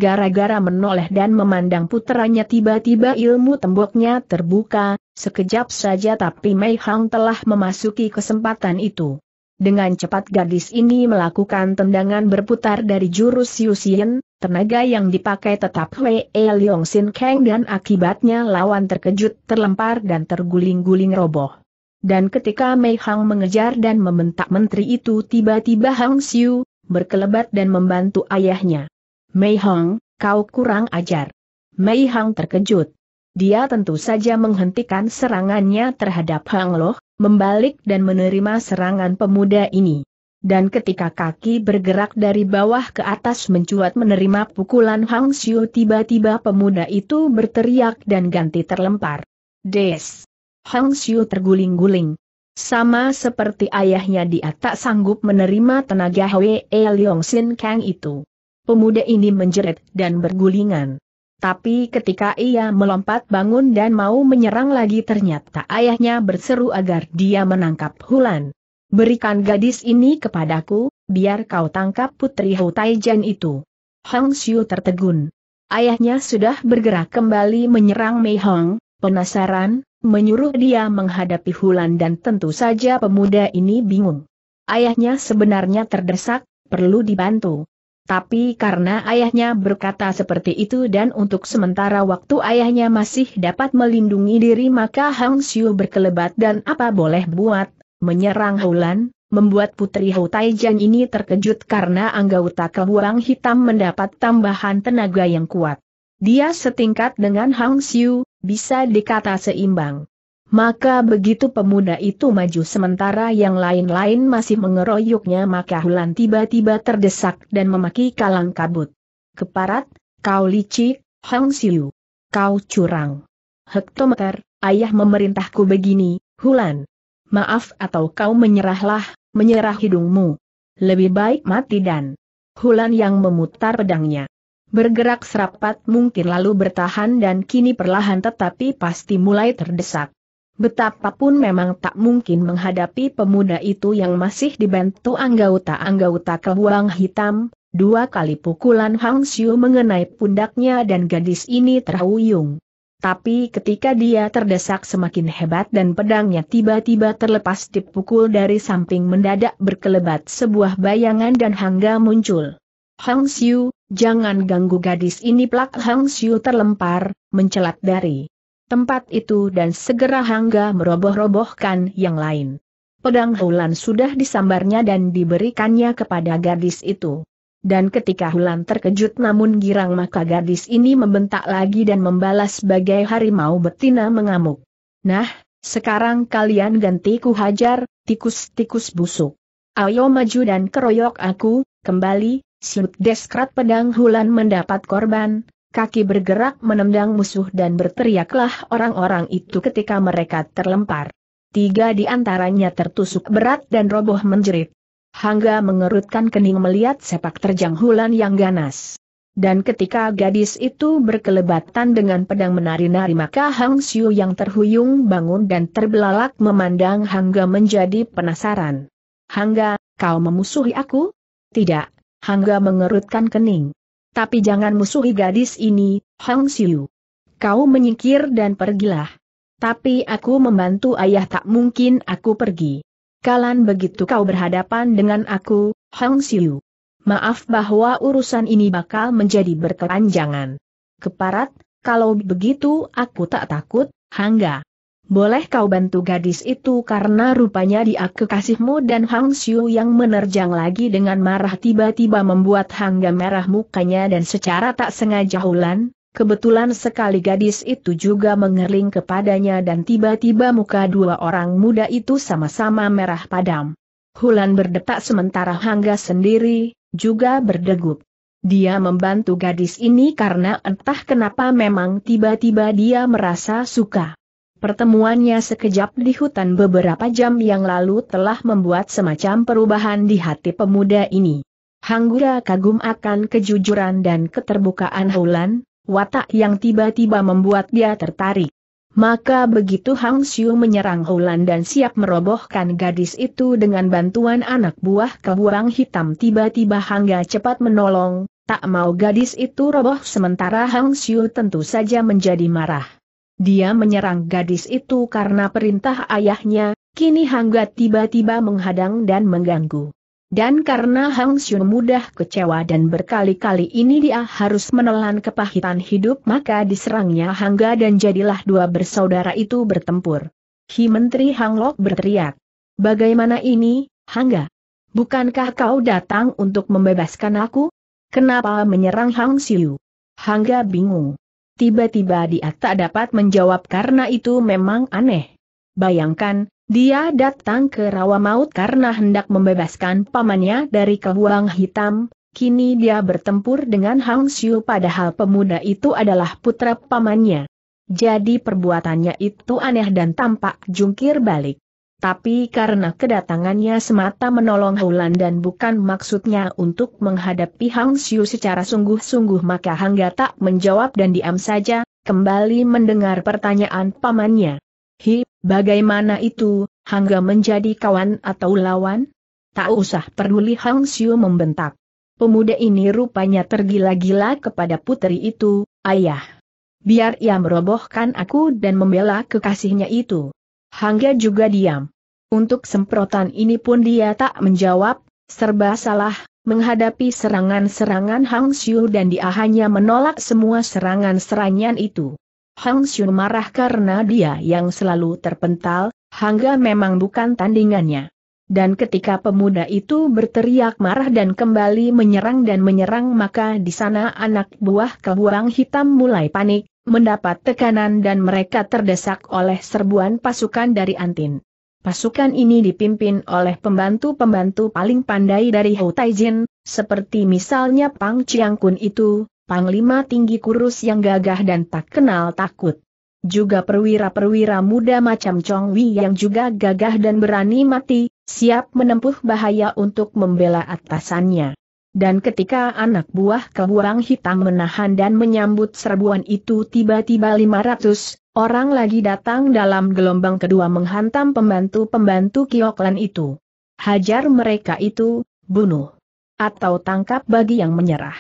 gara-gara menoleh dan memandang putranya, tiba-tiba ilmu temboknya terbuka, sekejap saja tapi Mei Hang telah memasuki kesempatan itu. Dengan cepat gadis ini melakukan tendangan berputar dari jurus Yusian, tenaga yang dipakai tetap Wei e Leong Sin Kang dan akibatnya lawan terkejut terlempar dan terguling-guling roboh. Dan ketika Mei Hang mengejar dan membentak menteri itu tiba-tiba Hang Xiu, berkelebat dan membantu ayahnya. Mei Hong, kau kurang ajar. Mei Hong terkejut. Dia tentu saja menghentikan serangannya terhadap Hang Loh, membalik dan menerima serangan pemuda ini. Dan ketika kaki bergerak dari bawah ke atas mencuat menerima pukulan Hang Xiu tiba-tiba pemuda itu berteriak dan ganti terlempar. Des! Hang Xiu terguling-guling. Sama seperti ayahnya dia tak sanggup menerima tenaga Hwe Leong Sin Kang itu. Pemuda ini menjerit dan bergulingan. Tapi ketika ia melompat bangun dan mau menyerang lagi ternyata ayahnya berseru agar dia menangkap Hulan. Berikan gadis ini kepadaku, biar kau tangkap putri Hou Taijian itu. Hang Xiu tertegun. Ayahnya sudah bergerak kembali menyerang Mei Hong, penasaran, menyuruh dia menghadapi Hulan dan tentu saja pemuda ini bingung. Ayahnya sebenarnya terdesak, perlu dibantu, tapi karena ayahnya berkata seperti itu dan untuk sementara waktu ayahnya masih dapat melindungi diri maka Hang Xiu berkelebat dan apa boleh buat, menyerang Hulan, membuat Putri Hou Taijian ini terkejut karena anggota kehuang hitam mendapat tambahan tenaga yang kuat. Dia setingkat dengan Hang Xiu, bisa dikata seimbang. Maka begitu pemuda itu maju sementara yang lain-lain masih mengeroyoknya maka Hulan tiba-tiba terdesak dan memaki kalang kabut. Keparat, kau licik, Hang Siu. Kau curang. Hektometer, ayah memerintahku begini, Hulan. Maaf atau kau menyerahlah, menyerah hidungmu. Lebih baik mati dan Hulan yang memutar pedangnya. Bergerak serapat mungkin lalu bertahan dan kini perlahan tetapi pasti mulai terdesak. Betapapun memang tak mungkin menghadapi pemuda itu yang masih dibantu anggota-anggota kebuang hitam, dua kali pukulan Hang Xiu mengenai pundaknya dan gadis ini terhuyung. Tapi ketika dia terdesak semakin hebat dan pedangnya tiba-tiba terlepas dipukul dari samping mendadak berkelebat sebuah bayangan dan hangga muncul. Hang Xiu, jangan ganggu gadis ini plak Hang Xiu terlempar, mencelat dari tempat itu dan segera Hangga meroboh-robohkan yang lain. Pedang Hulan sudah disambarnya dan diberikannya kepada gadis itu. Dan ketika Hulan terkejut namun girang maka gadis ini membentak lagi dan membalas sebagai harimau betina mengamuk. Nah, sekarang kalian ganti ku hajar, tikus-tikus busuk. Ayo maju dan keroyok aku, kembali, siut deskrat pedang Hulan mendapat korban, kaki bergerak menendang musuh dan berteriaklah orang-orang itu ketika mereka terlempar. Tiga di antaranya tertusuk berat dan roboh menjerit. Hangga mengerutkan kening melihat sepak terjang Hulan yang ganas. Dan ketika gadis itu berkelebatan dengan pedang menari-nari maka Hang Xiu yang terhuyung bangun dan terbelalak memandang Hangga menjadi penasaran. Hangga, kau memusuhi aku? Tidak, Hangga mengerutkan kening. Tapi jangan musuhi gadis ini, Hang Siu. Kau menyingkir dan pergilah. Tapi aku membantu ayah tak mungkin aku pergi. Kalan begitu kau berhadapan dengan aku, Hang Siu. Maaf bahwa urusan ini bakal menjadi berkepanjangan. Keparat, kalau begitu aku tak takut, Hangga. Boleh kau bantu gadis itu karena rupanya dia kekasihmu dan Hang Xiu yang menerjang lagi dengan marah tiba-tiba membuat Hangga merah mukanya dan secara tak sengaja Hulan, kebetulan sekali gadis itu juga mengerling kepadanya dan tiba-tiba muka dua orang muda itu sama-sama merah padam. Hulan berdetak sementara Hangga sendiri, juga berdegup. Dia membantu gadis ini karena entah kenapa memang tiba-tiba dia merasa suka. Pertemuannya sekejap di hutan beberapa jam yang lalu telah membuat semacam perubahan di hati pemuda ini. Hanggura kagum akan kejujuran dan keterbukaan Hulan, watak yang tiba-tiba membuat dia tertarik. Maka begitu Hang Xiu menyerang Hulan dan siap merobohkan gadis itu dengan bantuan anak buah keburang hitam tiba-tiba Hangga cepat menolong, tak mau gadis itu roboh sementara Hang Xiu tentu saja menjadi marah. Dia menyerang gadis itu karena perintah ayahnya, kini Hangga tiba-tiba menghadang dan mengganggu. Dan karena Hang Xiu mudah kecewa dan berkali-kali ini dia harus menelan kepahitan hidup maka diserangnya Hangga dan jadilah dua bersaudara itu bertempur. Hi Menteri Hang Lok berteriak. Bagaimana ini, Hangga? Bukankah kau datang untuk membebaskan aku? Kenapa menyerang Hang Xiu? Hangga bingung. Tiba-tiba dia tak dapat menjawab karena itu memang aneh. Bayangkan, dia datang ke rawa maut karena hendak membebaskan pamannya dari kehuang hitam, kini dia bertempur dengan Hang Xiu padahal pemuda itu adalah putra pamannya. Jadi perbuatannya itu aneh dan tampak jungkir balik tapi karena kedatangannya semata menolong Hulan dan bukan maksudnya untuk menghadapi Hang Xiu secara sungguh-sungguh maka Hangga tak menjawab dan diam saja, kembali mendengar pertanyaan pamannya. Hi, bagaimana itu, Hangga menjadi kawan atau lawan? Tak usah peduli Hang Xiu membentak. Pemuda ini rupanya tergila-gila kepada putri itu, ayah. Biar ia merobohkan aku dan membela kekasihnya itu. Hangga juga diam. Untuk semprotan ini pun dia tak menjawab, serba salah, menghadapi serangan-serangan Hang Xiu dan dia hanya menolak semua serangan serangan itu. Hang Xiu marah karena dia yang selalu terpental, Hangga memang bukan tandingannya. Dan ketika pemuda itu berteriak marah dan kembali menyerang dan menyerang maka di sana anak buah kebuang hitam mulai panik, mendapat tekanan dan mereka terdesak oleh serbuan pasukan dari Antin. Pasukan ini dipimpin oleh pembantu-pembantu paling pandai dari Hou Taijin, seperti misalnya Pang Chiangkun itu, Panglima tinggi kurus yang gagah dan tak kenal takut. Juga perwira-perwira muda macam Chong Wei yang juga gagah dan berani mati, siap menempuh bahaya untuk membela atasannya. Dan ketika anak buah kebuang hitam menahan dan menyambut serbuan itu tiba-tiba 500 orang lagi datang dalam gelombang kedua menghantam pembantu-pembantu Kioklan itu. Hajar mereka itu, bunuh. Atau tangkap bagi yang menyerah.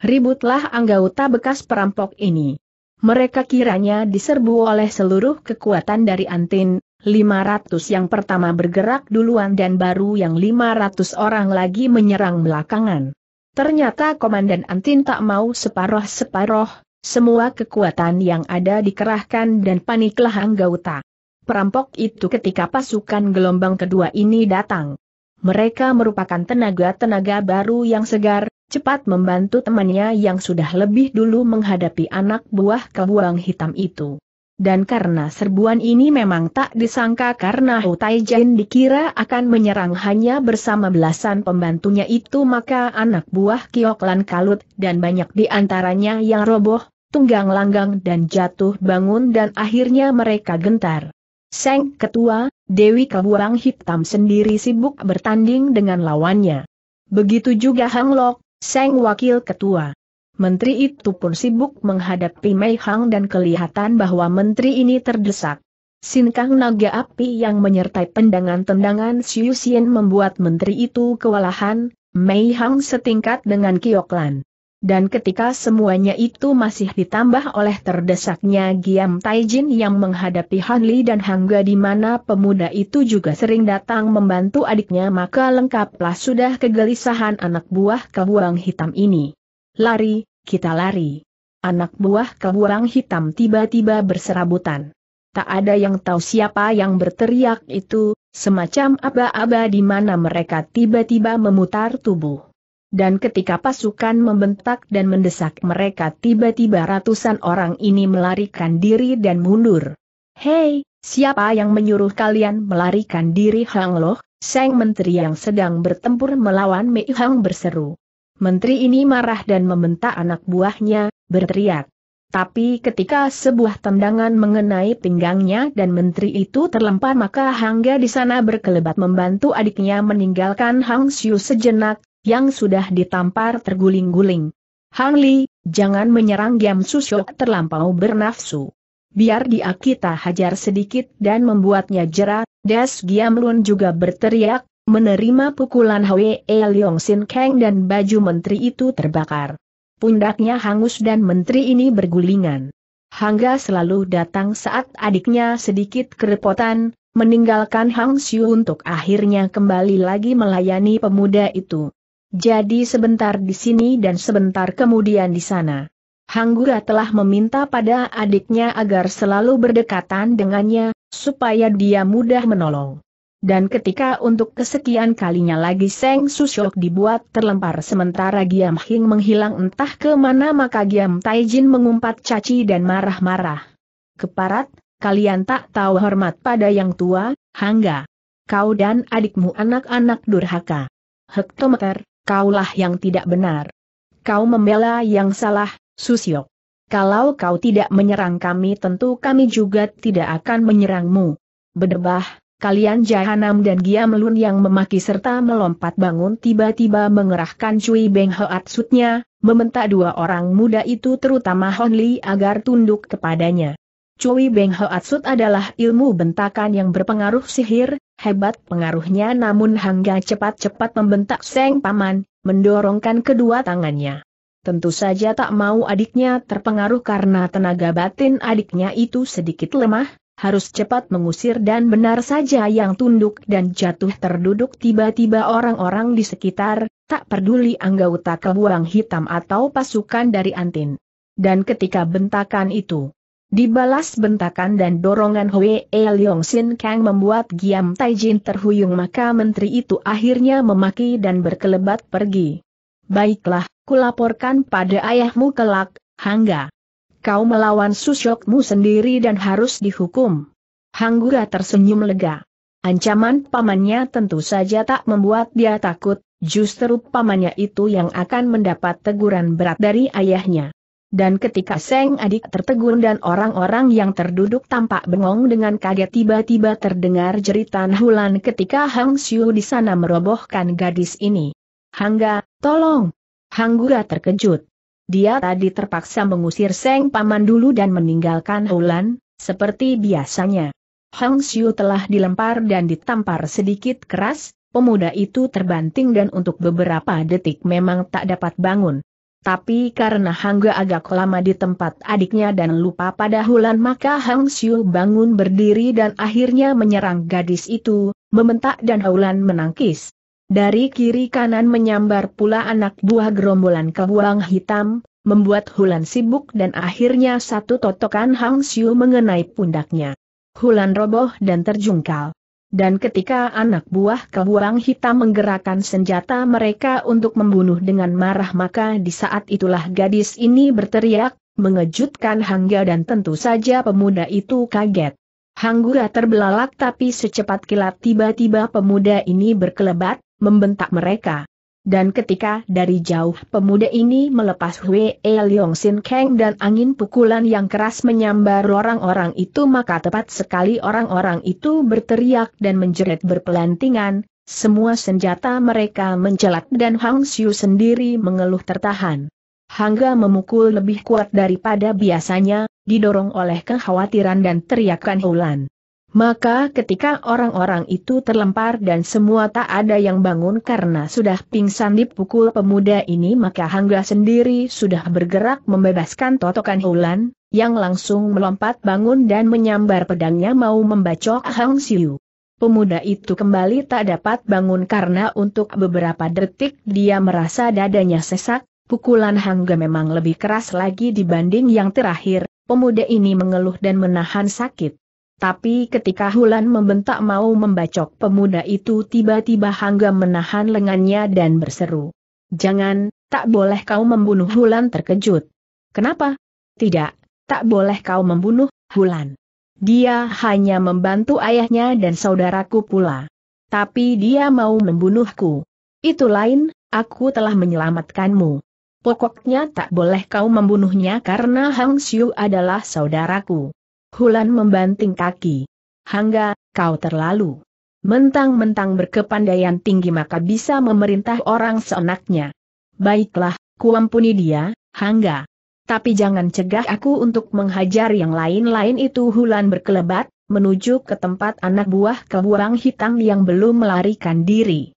Ributlah anggota bekas perampok ini. Mereka kiranya diserbu oleh seluruh kekuatan dari Antin, 500 yang pertama bergerak duluan dan baru yang 500 orang lagi menyerang belakangan. Ternyata Komandan Antin tak mau separoh-separoh, semua kekuatan yang ada dikerahkan dan paniklah anggota. Perampok itu ketika pasukan gelombang kedua ini datang. Mereka merupakan tenaga-tenaga baru yang segar, cepat membantu temannya yang sudah lebih dulu menghadapi anak buah kebuang hitam itu dan karena serbuan ini memang tak disangka karena Hu Taijin dikira akan menyerang hanya bersama belasan pembantunya itu maka anak buah Kioklan kalut dan banyak di antaranya yang roboh, tunggang langgang dan jatuh bangun dan akhirnya mereka gentar. Seng Ketua, Dewi Kebuang Hitam sendiri sibuk bertanding dengan lawannya. Begitu juga Hang Lok, Seng Wakil Ketua. Menteri itu pun sibuk menghadapi Mei Hang dan kelihatan bahwa menteri ini terdesak. Sinkang naga api yang menyertai pendangan tendangan Xiu Xian membuat menteri itu kewalahan, Mei Hang setingkat dengan Kioklan. Dan ketika semuanya itu masih ditambah oleh terdesaknya Giam Taijin yang menghadapi Han Li dan Hangga di mana pemuda itu juga sering datang membantu adiknya maka lengkaplah sudah kegelisahan anak buah kebuang hitam ini. Lari, kita lari. Anak buah kebuang hitam tiba-tiba berserabutan. Tak ada yang tahu siapa yang berteriak itu, semacam aba-aba di mana mereka tiba-tiba memutar tubuh. Dan ketika pasukan membentak dan mendesak mereka tiba-tiba ratusan orang ini melarikan diri dan mundur. Hei, siapa yang menyuruh kalian melarikan diri Hang Loh? Seng Menteri yang sedang bertempur melawan Mei Hang berseru. Menteri ini marah dan membentak anak buahnya, berteriak. Tapi ketika sebuah tendangan mengenai pinggangnya dan menteri itu terlempar maka Hangga di sana berkelebat membantu adiknya meninggalkan Hang Xiu sejenak, yang sudah ditampar terguling-guling. Hang Li, jangan menyerang Giam Susyok terlampau bernafsu. Biar dia kita hajar sedikit dan membuatnya jerat, Des Giam Lun juga berteriak, menerima pukulan Hwe e Leong Sin Kang dan baju menteri itu terbakar. Pundaknya hangus dan menteri ini bergulingan. Hangga selalu datang saat adiknya sedikit kerepotan, meninggalkan Hang Xiu untuk akhirnya kembali lagi melayani pemuda itu. Jadi sebentar di sini dan sebentar kemudian di sana. Hanggura telah meminta pada adiknya agar selalu berdekatan dengannya, supaya dia mudah menolong. Dan ketika untuk kesekian kalinya lagi Seng Susyok dibuat terlempar sementara Giam Hing menghilang entah ke mana maka Giam Taijin mengumpat caci dan marah-marah. Keparat, kalian tak tahu hormat pada yang tua, hangga. Kau dan adikmu anak-anak durhaka. Hektometer, kaulah yang tidak benar. Kau membela yang salah, Susyok. Kalau kau tidak menyerang kami tentu kami juga tidak akan menyerangmu. Bedebah, kalian Jahanam dan Giam Lun yang memaki serta melompat bangun tiba-tiba mengerahkan Cui Beng Hoat sutnya, mementak dua orang muda itu terutama Hon Li agar tunduk kepadanya. Cui Beng Hoat sut adalah ilmu bentakan yang berpengaruh sihir, hebat pengaruhnya namun hangga cepat-cepat membentak Seng Paman, mendorongkan kedua tangannya. Tentu saja tak mau adiknya terpengaruh karena tenaga batin adiknya itu sedikit lemah, harus cepat mengusir dan benar saja yang tunduk dan jatuh terduduk tiba-tiba orang-orang di sekitar, tak peduli anggota kebuang hitam atau pasukan dari Antin. Dan ketika bentakan itu dibalas bentakan dan dorongan Hwee Leong Sin Kang membuat Giam Tai Jin terhuyung maka menteri itu akhirnya memaki dan berkelebat pergi. Baiklah, kulaporkan pada ayahmu kelak, Hangga kau melawan susyokmu sendiri dan harus dihukum. Hanggura tersenyum lega. Ancaman pamannya tentu saja tak membuat dia takut, justru pamannya itu yang akan mendapat teguran berat dari ayahnya. Dan ketika Seng adik tertegun dan orang-orang yang terduduk tampak bengong dengan kaget tiba-tiba terdengar jeritan Hulan ketika Hang Xiu di sana merobohkan gadis ini. Hangga, tolong! Hanggura terkejut. Dia tadi terpaksa mengusir Seng Paman dulu dan meninggalkan Hulan, seperti biasanya. Hang Xiu telah dilempar dan ditampar sedikit keras, pemuda itu terbanting dan untuk beberapa detik memang tak dapat bangun. Tapi karena Hangga agak lama di tempat adiknya dan lupa pada Hulan maka Hang Xiu bangun berdiri dan akhirnya menyerang gadis itu, membentak dan Hulan menangkis. Dari kiri kanan menyambar pula anak buah gerombolan kebuang hitam, membuat Hulan sibuk dan akhirnya satu totokan Hang Siu mengenai pundaknya. Hulan roboh dan terjungkal. Dan ketika anak buah kebuang hitam menggerakkan senjata mereka untuk membunuh dengan marah maka di saat itulah gadis ini berteriak, mengejutkan Hangga dan tentu saja pemuda itu kaget. Hangga terbelalak tapi secepat kilat tiba-tiba pemuda ini berkelebat, membentak mereka. Dan ketika dari jauh pemuda ini melepas Hwe Leong Sin Kang dan angin pukulan yang keras menyambar orang-orang itu maka tepat sekali orang-orang itu berteriak dan menjerit berpelantingan, semua senjata mereka mencelat dan Hang Xiu sendiri mengeluh tertahan. Hangga memukul lebih kuat daripada biasanya, didorong oleh kekhawatiran dan teriakan Hulan. Maka ketika orang-orang itu terlempar dan semua tak ada yang bangun karena sudah pingsan dipukul pemuda ini maka Hangga sendiri sudah bergerak membebaskan totokan Hulan, yang langsung melompat bangun dan menyambar pedangnya mau membacok Hang Siu. Pemuda itu kembali tak dapat bangun karena untuk beberapa detik dia merasa dadanya sesak, pukulan Hangga memang lebih keras lagi dibanding yang terakhir, pemuda ini mengeluh dan menahan sakit. Tapi ketika Hulan membentak mau membacok pemuda itu tiba-tiba Hangga menahan lengannya dan berseru. Jangan, tak boleh kau membunuh Hulan terkejut. Kenapa? Tidak, tak boleh kau membunuh Hulan. Dia hanya membantu ayahnya dan saudaraku pula. Tapi dia mau membunuhku. Itu lain, aku telah menyelamatkanmu. Pokoknya tak boleh kau membunuhnya karena Hang Xiu adalah saudaraku. Hulan membanting kaki. Hangga, kau terlalu. Mentang-mentang berkepandaian tinggi maka bisa memerintah orang seenaknya. Baiklah, kuampuni dia, Hangga. Tapi jangan cegah aku untuk menghajar yang lain-lain itu Hulan berkelebat, menuju ke tempat anak buah kebuang hitam yang belum melarikan diri.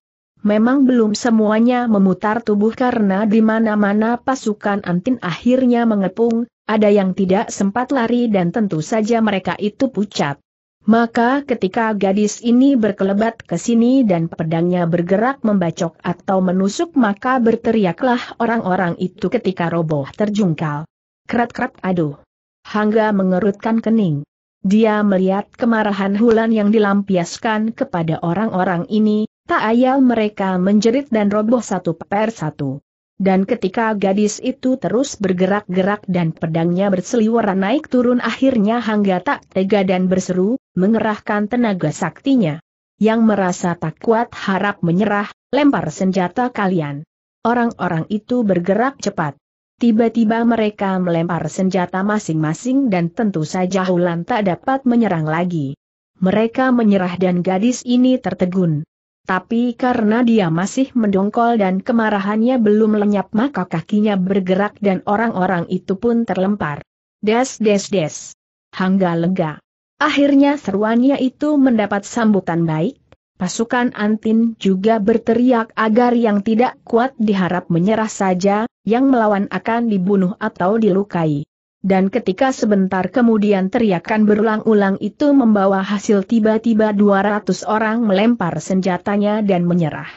Memang belum semuanya memutar tubuh karena di mana-mana pasukan antin akhirnya mengepung, ada yang tidak sempat lari dan tentu saja mereka itu pucat. Maka ketika gadis ini berkelebat ke sini dan pedangnya bergerak membacok atau menusuk maka berteriaklah orang-orang itu ketika roboh terjungkal. Kerat-kerat aduh. Hangga mengerutkan kening. Dia melihat kemarahan Hulan yang dilampiaskan kepada orang-orang ini, tak ayal mereka menjerit dan roboh satu per satu. Dan ketika gadis itu terus bergerak-gerak dan pedangnya berseliweran naik turun akhirnya Hangga tak tega dan berseru, mengerahkan tenaga saktinya. Yang merasa tak kuat harap menyerah, lempar senjata kalian. Orang-orang itu bergerak cepat. Tiba-tiba mereka melempar senjata masing-masing dan tentu saja Hulan tak dapat menyerang lagi. Mereka menyerah dan gadis ini tertegun. Tapi karena dia masih mendongkol dan kemarahannya belum lenyap maka kakinya bergerak dan orang-orang itu pun terlempar. Des des des. Hangga lega. Akhirnya seruannya itu mendapat sambutan baik, pasukan Antin juga berteriak agar yang tidak kuat diharap menyerah saja, yang melawan akan dibunuh atau dilukai dan ketika sebentar kemudian teriakan berulang-ulang itu membawa hasil tiba-tiba 200 orang melempar senjatanya dan menyerah.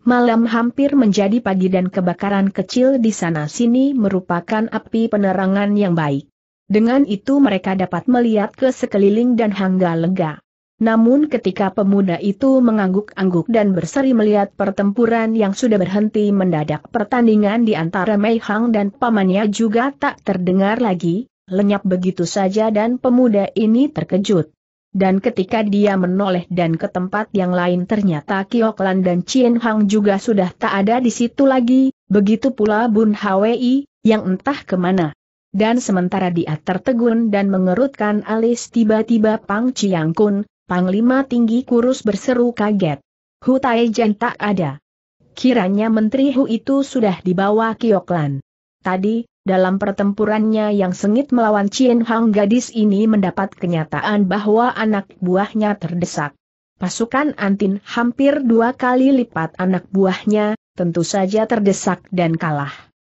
Malam hampir menjadi pagi dan kebakaran kecil di sana-sini merupakan api penerangan yang baik. Dengan itu mereka dapat melihat ke sekeliling dan hangga lega. Namun ketika pemuda itu mengangguk-angguk dan berseri melihat pertempuran yang sudah berhenti mendadak pertandingan di antara Mei Hang dan pamannya juga tak terdengar lagi, lenyap begitu saja dan pemuda ini terkejut. Dan ketika dia menoleh dan ke tempat yang lain ternyata Kioklan dan Chien Hang juga sudah tak ada di situ lagi, begitu pula Bun Hwi, yang entah kemana. Dan sementara dia tertegun dan mengerutkan alis tiba-tiba Pang Chiang Kun, Panglima tinggi kurus berseru kaget. Hu Taijen tak ada. Kiranya Menteri Hu itu sudah dibawa Kioklan. Tadi, dalam pertempurannya yang sengit melawan Chien Hang gadis ini mendapat kenyataan bahwa anak buahnya terdesak. Pasukan Antin hampir dua kali lipat anak buahnya, tentu saja terdesak dan kalah.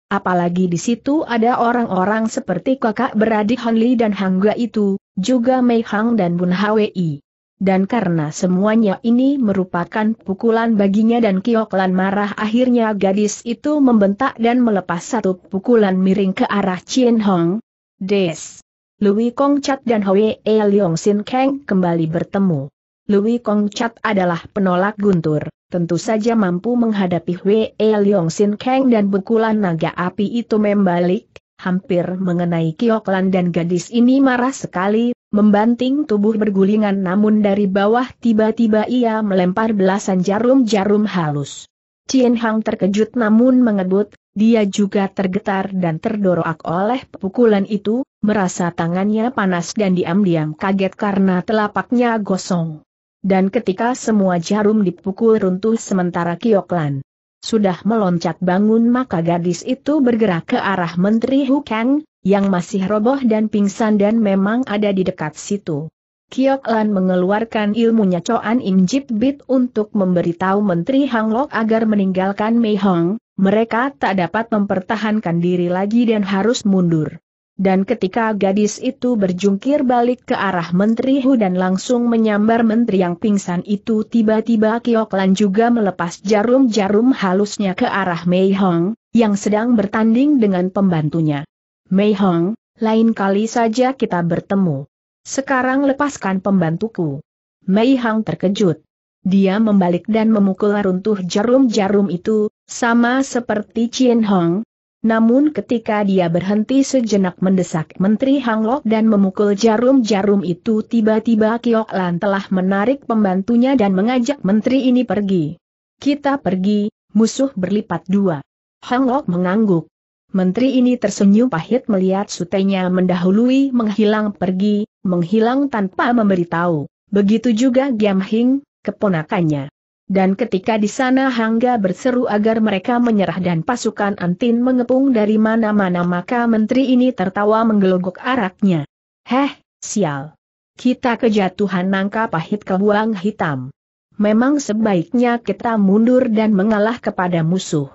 Apalagi di situ ada orang-orang seperti kakak beradik Hanli dan Hangga itu, juga Mei Hang dan Bun Hwi dan karena semuanya ini merupakan pukulan baginya dan Kioklan marah akhirnya gadis itu membentak dan melepas satu pukulan miring ke arah Chin Hong. Des. Louis Chat dan Hwe E Leong Sin Kang kembali bertemu. Louis Chat adalah penolak guntur, tentu saja mampu menghadapi Hwe E Leong Sin Kang dan pukulan naga api itu membalik, hampir mengenai Kioklan dan gadis ini marah sekali, membanting tubuh bergulingan namun dari bawah tiba-tiba ia melempar belasan jarum-jarum halus. Cien Hang terkejut namun mengebut, dia juga tergetar dan terdorak oleh pukulan itu, merasa tangannya panas dan diam-diam kaget karena telapaknya gosong. Dan ketika semua jarum dipukul runtuh sementara Kioklan sudah meloncat bangun maka gadis itu bergerak ke arah Menteri Hu Kang yang masih roboh dan pingsan dan memang ada di dekat situ. Kiok Lan mengeluarkan ilmunya Coan Im Jip Bit untuk memberitahu Menteri Hang Lok agar meninggalkan Mei Hong, mereka tak dapat mempertahankan diri lagi dan harus mundur. Dan ketika gadis itu berjungkir balik ke arah Menteri Hu dan langsung menyambar Menteri yang pingsan itu tiba-tiba Kiok Lan juga melepas jarum-jarum halusnya ke arah Mei Hong, yang sedang bertanding dengan pembantunya. Mei Hong, lain kali saja kita bertemu. Sekarang lepaskan pembantuku. Mei Hong terkejut. Dia membalik dan memukul runtuh jarum-jarum itu, sama seperti Chien Hong. Namun ketika dia berhenti sejenak mendesak Menteri Hang Lok dan memukul jarum-jarum itu tiba-tiba Kiok Lan telah menarik pembantunya dan mengajak Menteri ini pergi. Kita pergi, musuh berlipat dua. Hang Lok mengangguk. Menteri ini tersenyum pahit melihat sutenya mendahului menghilang pergi, menghilang tanpa memberitahu. Begitu juga Giam Hing, keponakannya. Dan ketika di sana Hangga berseru agar mereka menyerah dan pasukan Antin mengepung dari mana-mana maka menteri ini tertawa menggelogok araknya. Heh, sial. Kita kejatuhan nangka pahit ke buang hitam. Memang sebaiknya kita mundur dan mengalah kepada musuh.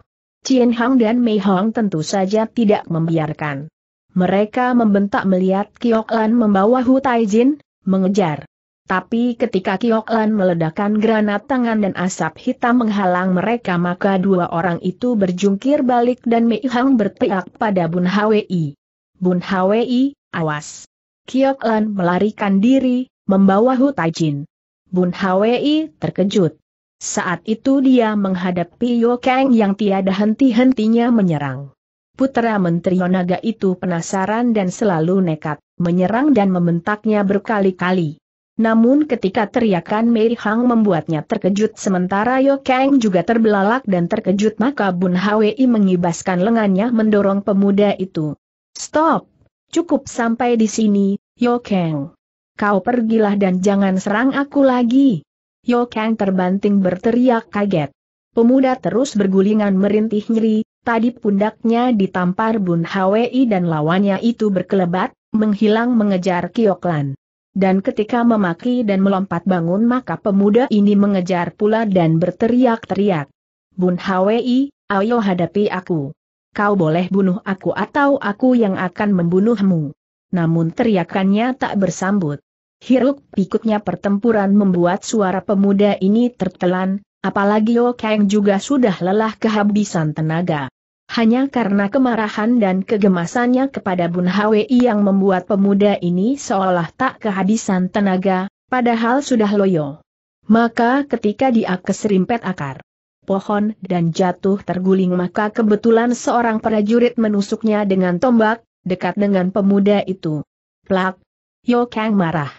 Chin Hang dan Mei Hong tentu saja tidak membiarkan. Mereka membentak melihat Kiok Lan membawa Hu Tai Jin, mengejar. Tapi ketika Kiok Lan meledakkan granat tangan dan asap hitam menghalang mereka maka dua orang itu berjungkir balik dan Mei Hong berteriak pada Bun Hwi. Bun Hwi, awas! Kiok Lan melarikan diri, membawa Hu Tai Jin. Bun Hwi terkejut. Saat itu dia menghadapi Yo Kang yang tiada henti-hentinya menyerang. Putra Menteri Yonaga itu penasaran dan selalu nekat, menyerang dan membentaknya berkali-kali. Namun ketika teriakan Mei Hang membuatnya terkejut sementara Yo Kang juga terbelalak dan terkejut maka Bun Hwi mengibaskan lengannya mendorong pemuda itu. Stop! Cukup sampai di sini, Yo Kang. Kau pergilah dan jangan serang aku lagi. Yo Kang terbanting berteriak kaget. Pemuda terus bergulingan merintih nyeri, tadi pundaknya ditampar Bun Hwi dan lawannya itu berkelebat, menghilang mengejar Kioklan. Dan ketika memaki dan melompat bangun maka pemuda ini mengejar pula dan berteriak-teriak. Bun Hwi, ayo hadapi aku. Kau boleh bunuh aku atau aku yang akan membunuhmu. Namun teriakannya tak bersambut. Hiruk pikuknya pertempuran membuat suara pemuda ini tertelan, apalagi Yo Kang juga sudah lelah kehabisan tenaga. Hanya karena kemarahan dan kegemasannya kepada Bun Hwi yang membuat pemuda ini seolah tak kehabisan tenaga, padahal sudah loyo. Maka ketika dia keserimpet akar pohon dan jatuh terguling maka kebetulan seorang prajurit menusuknya dengan tombak, dekat dengan pemuda itu. Plak! Yo Kang marah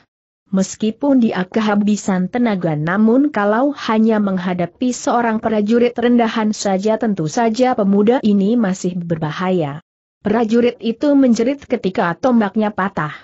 meskipun dia kehabisan tenaga namun kalau hanya menghadapi seorang prajurit rendahan saja tentu saja pemuda ini masih berbahaya. Prajurit itu menjerit ketika tombaknya patah.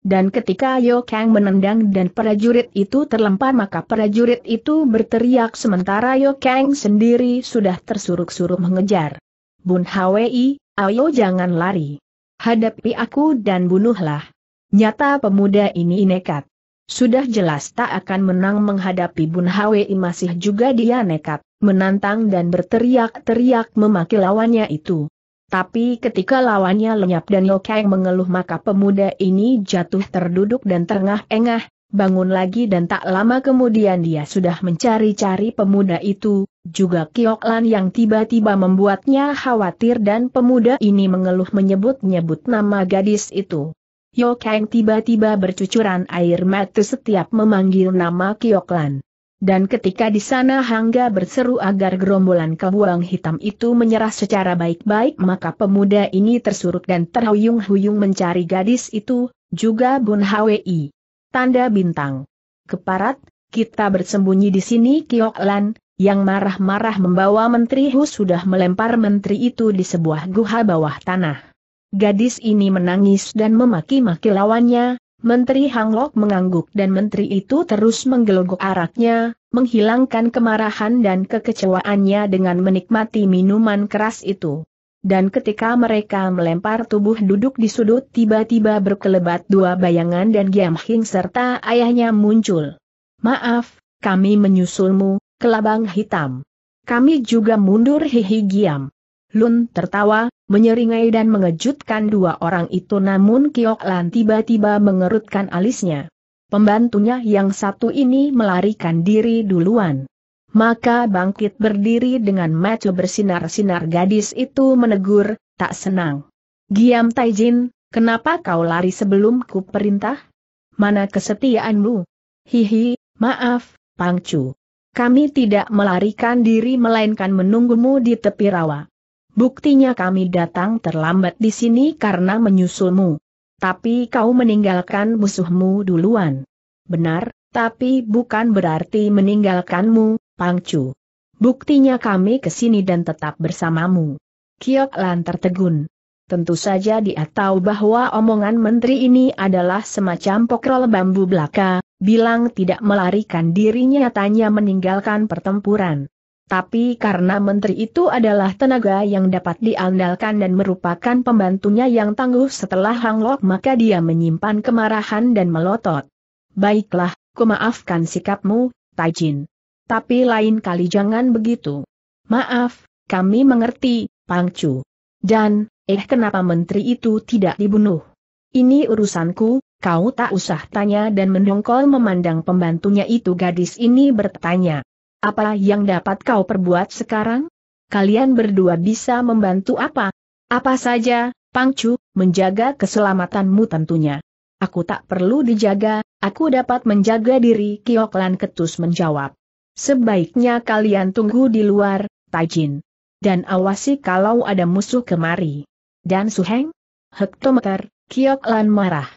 Dan ketika Yo Kang menendang dan prajurit itu terlempar maka prajurit itu berteriak sementara Yo Kang sendiri sudah tersuruk-suruk mengejar. Bun Hwi, ayo jangan lari. Hadapi aku dan bunuhlah. Nyata pemuda ini nekat. Sudah jelas tak akan menang menghadapi Bun Hwi masih juga dia nekat, menantang dan berteriak-teriak memaki lawannya itu. Tapi ketika lawannya lenyap dan Lokeng mengeluh maka pemuda ini jatuh terduduk dan terengah-engah, bangun lagi dan tak lama kemudian dia sudah mencari-cari pemuda itu, juga Kioklan yang tiba-tiba membuatnya khawatir dan pemuda ini mengeluh menyebut-nyebut nama gadis itu. Yo Kang tiba-tiba bercucuran air mata setiap memanggil nama Kioklan. Dan ketika di sana Hangga berseru agar gerombolan kebuang hitam itu menyerah secara baik-baik maka pemuda ini tersurut dan terhuyung-huyung mencari gadis itu, juga Bun Hwi. Tanda bintang. Keparat, kita bersembunyi di sini Kioklan, yang marah-marah membawa Menteri Hu sudah melempar Menteri itu di sebuah guha bawah tanah. Gadis ini menangis dan memaki-maki lawannya, Menteri Hanglok mengangguk dan menteri itu terus menggelogok araknya, menghilangkan kemarahan dan kekecewaannya dengan menikmati minuman keras itu. Dan ketika mereka melempar tubuh duduk di sudut tiba-tiba berkelebat dua bayangan dan Giam Hing serta ayahnya muncul. Maaf, kami menyusulmu, kelabang hitam. Kami juga mundur hihi Giam. Lun tertawa, menyeringai dan mengejutkan dua orang itu namun Kiok Lan tiba-tiba mengerutkan alisnya. Pembantunya yang satu ini melarikan diri duluan. Maka bangkit berdiri dengan mata bersinar-sinar gadis itu menegur, tak senang. Giam Taijin, kenapa kau lari sebelum ku perintah? Mana kesetiaanmu? Hihi, maaf, Pangcu. Kami tidak melarikan diri melainkan menunggumu di tepi rawa. Buktinya kami datang terlambat di sini karena menyusulmu. Tapi kau meninggalkan musuhmu duluan. Benar, tapi bukan berarti meninggalkanmu, Pangcu. Buktinya kami ke sini dan tetap bersamamu. Kiok Lan tertegun. Tentu saja dia tahu bahwa omongan menteri ini adalah semacam pokrol bambu belaka, bilang tidak melarikan dirinya, tanya meninggalkan pertempuran. Tapi karena menteri itu adalah tenaga yang dapat diandalkan dan merupakan pembantunya yang tangguh setelah Hang Lok maka dia menyimpan kemarahan dan melotot. Baiklah, kumaafkan sikapmu, Tajin. Tapi lain kali jangan begitu. Maaf, kami mengerti, Pangcu. Dan, eh kenapa menteri itu tidak dibunuh? Ini urusanku, kau tak usah tanya dan mendongkol memandang pembantunya itu gadis ini bertanya. Apa yang dapat kau perbuat sekarang? Kalian berdua bisa membantu apa? Apa saja, Pangcu, menjaga keselamatanmu tentunya. Aku tak perlu dijaga, aku dapat menjaga diri Kioklan Ketus menjawab. Sebaiknya kalian tunggu di luar, Tajin. Dan awasi kalau ada musuh kemari. Dan Suheng? Hektometer, Kioklan marah.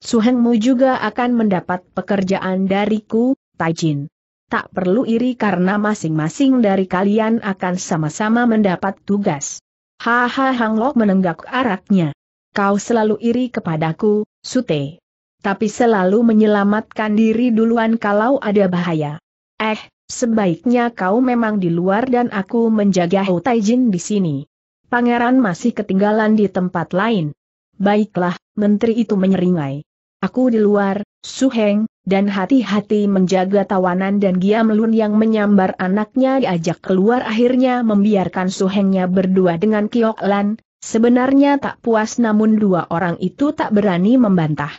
Suhengmu juga akan mendapat pekerjaan dariku, Tajin tak perlu iri karena masing-masing dari kalian akan sama-sama mendapat tugas. Haha Hang Lok menenggak araknya. Kau selalu iri kepadaku, Sute. Tapi selalu menyelamatkan diri duluan kalau ada bahaya. Eh, sebaiknya kau memang di luar dan aku menjaga Ho Taijin di sini. Pangeran masih ketinggalan di tempat lain. Baiklah, menteri itu menyeringai. Aku di luar, Suheng, dan hati-hati menjaga tawanan dan Giamlun yang menyambar anaknya diajak keluar akhirnya membiarkan Suhengnya berdua dengan Kiok sebenarnya tak puas namun dua orang itu tak berani membantah.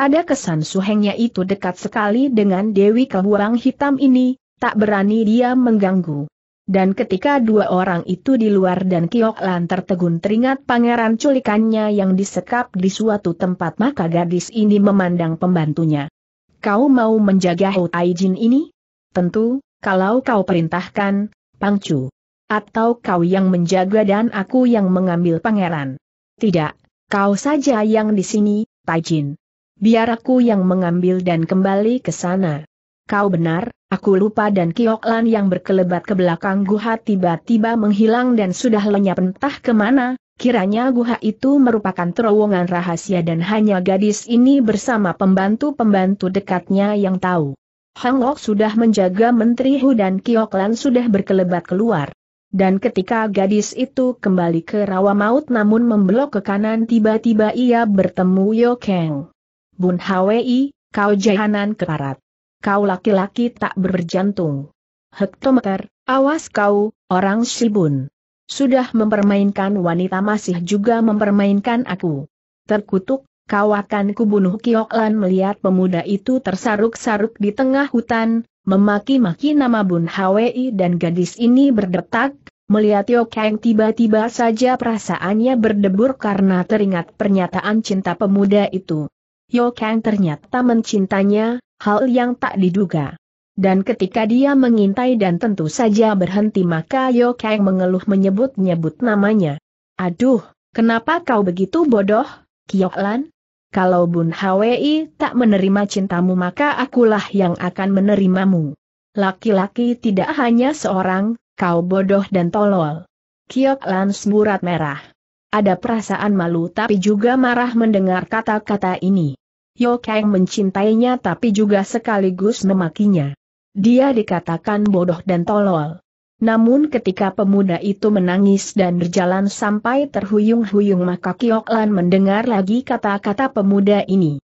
Ada kesan Suhengnya itu dekat sekali dengan Dewi Kebuang Hitam ini, tak berani dia mengganggu. Dan ketika dua orang itu di luar dan Kiok Lan tertegun teringat pangeran culikannya yang disekap di suatu tempat maka gadis ini memandang pembantunya. Kau mau menjaga Hotai Jin ini? Tentu, kalau kau perintahkan, Pangcu. Atau kau yang menjaga dan aku yang mengambil pangeran? Tidak, kau saja yang di sini, Taijin. Biar aku yang mengambil dan kembali ke sana. Kau benar, aku lupa dan Kioklan yang berkelebat ke belakang Guha tiba-tiba menghilang dan sudah lenyap entah kemana, kiranya Guha itu merupakan terowongan rahasia dan hanya gadis ini bersama pembantu-pembantu dekatnya yang tahu. Hang Lok sudah menjaga Menteri Hu dan Kioklan sudah berkelebat keluar. Dan ketika gadis itu kembali ke rawa maut namun membelok ke kanan tiba-tiba ia bertemu Yo Kang. Bun Hwi, kau jahanan keparat kau laki-laki tak berjantung. Hektometer, awas kau, orang Sibun. Sudah mempermainkan wanita masih juga mempermainkan aku. Terkutuk, kau akan kubunuh Kioklan melihat pemuda itu tersaruk-saruk di tengah hutan, memaki-maki nama Bun Hwi dan gadis ini berdetak, Melihat Yo Kang tiba-tiba saja perasaannya berdebur karena teringat pernyataan cinta pemuda itu. Yo Kang ternyata mencintanya, hal yang tak diduga. Dan ketika dia mengintai dan tentu saja berhenti maka Yokeng mengeluh menyebut-nyebut namanya. Aduh, kenapa kau begitu bodoh, Kioklan? Kalau Bun Hwi tak menerima cintamu maka akulah yang akan menerimamu. Laki-laki tidak hanya seorang, kau bodoh dan tolol. Kioklan semburat merah. Ada perasaan malu tapi juga marah mendengar kata-kata ini. Yo Kang mencintainya tapi juga sekaligus memakinya. Dia dikatakan bodoh dan tolol. Namun ketika pemuda itu menangis dan berjalan sampai terhuyung-huyung maka Lan mendengar lagi kata-kata pemuda ini.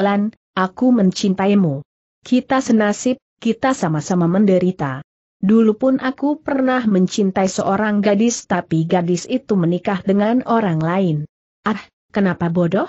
Lan, aku mencintaimu. Kita senasib, kita sama-sama menderita. Dulu pun aku pernah mencintai seorang gadis tapi gadis itu menikah dengan orang lain. Ah, kenapa bodoh?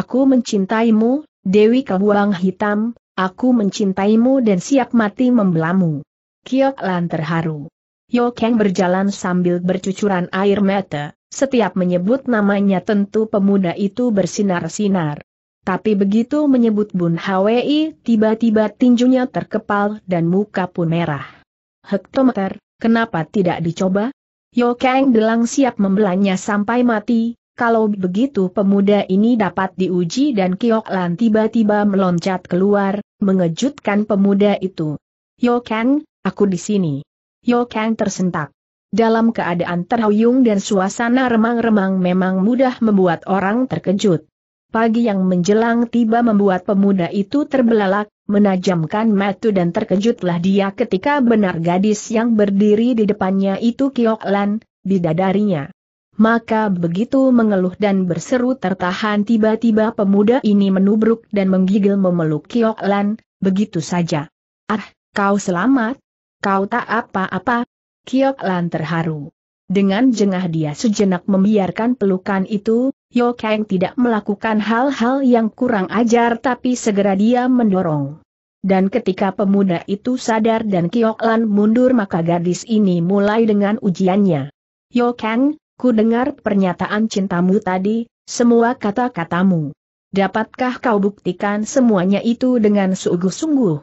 Aku mencintaimu, Dewi Kebuang Hitam, aku mencintaimu dan siap mati membelamu. Kiok Lan terharu. Yo Kang berjalan sambil bercucuran air mata, setiap menyebut namanya tentu pemuda itu bersinar-sinar. Tapi begitu menyebut Bun Hwi, tiba-tiba tinjunya terkepal dan muka pun merah. Hektometer, kenapa tidak dicoba? Yo Kang bilang siap membelanya sampai mati, kalau begitu pemuda ini dapat diuji dan Kiok Lan tiba-tiba meloncat keluar, mengejutkan pemuda itu. Yo Kang, aku di sini. Yo Kang tersentak. Dalam keadaan terhuyung dan suasana remang-remang memang mudah membuat orang terkejut. Pagi yang menjelang tiba membuat pemuda itu terbelalak, menajamkan mata dan terkejutlah dia ketika benar gadis yang berdiri di depannya itu Kiok Lan, bidadarinya maka begitu mengeluh dan berseru tertahan tiba-tiba pemuda ini menubruk dan menggigil memeluk Kiok Lan, begitu saja. Ah, kau selamat. Kau tak apa-apa. Kiok Lan terharu. Dengan jengah dia sejenak membiarkan pelukan itu, Yo Kang tidak melakukan hal-hal yang kurang ajar tapi segera dia mendorong. Dan ketika pemuda itu sadar dan Kiok Lan mundur maka gadis ini mulai dengan ujiannya. Yo Kang, Ku dengar pernyataan cintamu tadi, semua kata-katamu. Dapatkah kau buktikan semuanya itu dengan sungguh-sungguh?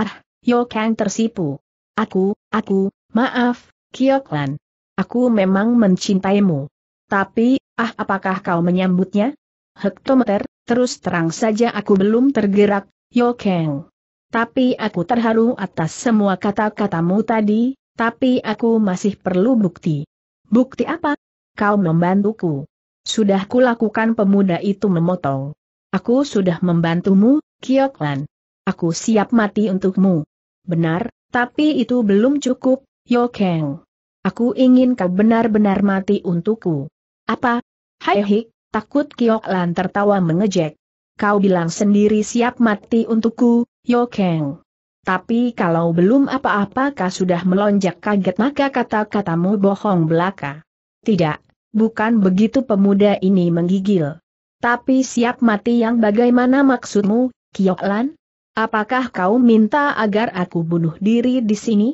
Ah, Yokeang tersipu. Aku, aku, maaf, Kioklan. Aku memang mencintaimu. Tapi, ah apakah kau menyambutnya? Hektometer, terus terang saja aku belum tergerak, Yokeang. Tapi aku terharu atas semua kata-katamu tadi, tapi aku masih perlu bukti. Bukti apa? kau membantuku. Sudah kulakukan pemuda itu memotong. Aku sudah membantumu, Kioklan. Aku siap mati untukmu. Benar, tapi itu belum cukup, Yokeng. Aku ingin kau benar-benar mati untukku. Apa? Hai hik, takut Kioklan tertawa mengejek. Kau bilang sendiri siap mati untukku, Yokeng. Tapi kalau belum apa-apa kau sudah melonjak kaget maka kata-katamu bohong belaka. Tidak, Bukan begitu pemuda ini menggigil. Tapi siap mati yang bagaimana maksudmu, Kioklan? Apakah kau minta agar aku bunuh diri di sini?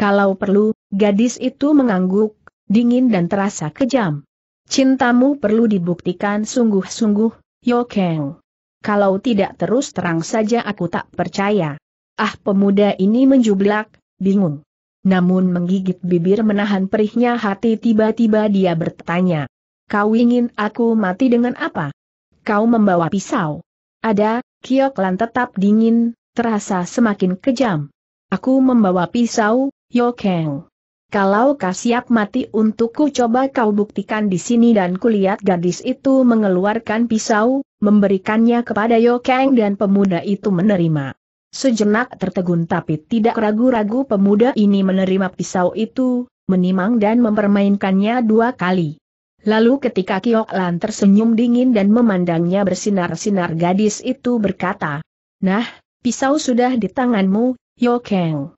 Kalau perlu, gadis itu mengangguk, dingin dan terasa kejam. Cintamu perlu dibuktikan sungguh-sungguh, Yokeng. Kalau tidak terus terang saja aku tak percaya. Ah pemuda ini menjublak, bingung. Namun menggigit bibir menahan perihnya hati tiba-tiba dia bertanya. Kau ingin aku mati dengan apa? Kau membawa pisau. Ada, Kioklan tetap dingin, terasa semakin kejam. Aku membawa pisau, Yokeng. Kalau kau siap mati untukku coba kau buktikan di sini dan kulihat gadis itu mengeluarkan pisau, memberikannya kepada Yokeng dan pemuda itu menerima. Sejenak tertegun tapi tidak ragu-ragu pemuda ini menerima pisau itu, menimang dan mempermainkannya dua kali. Lalu ketika Kiok Lan tersenyum dingin dan memandangnya bersinar-sinar gadis itu berkata, Nah, pisau sudah di tanganmu, Yokeng.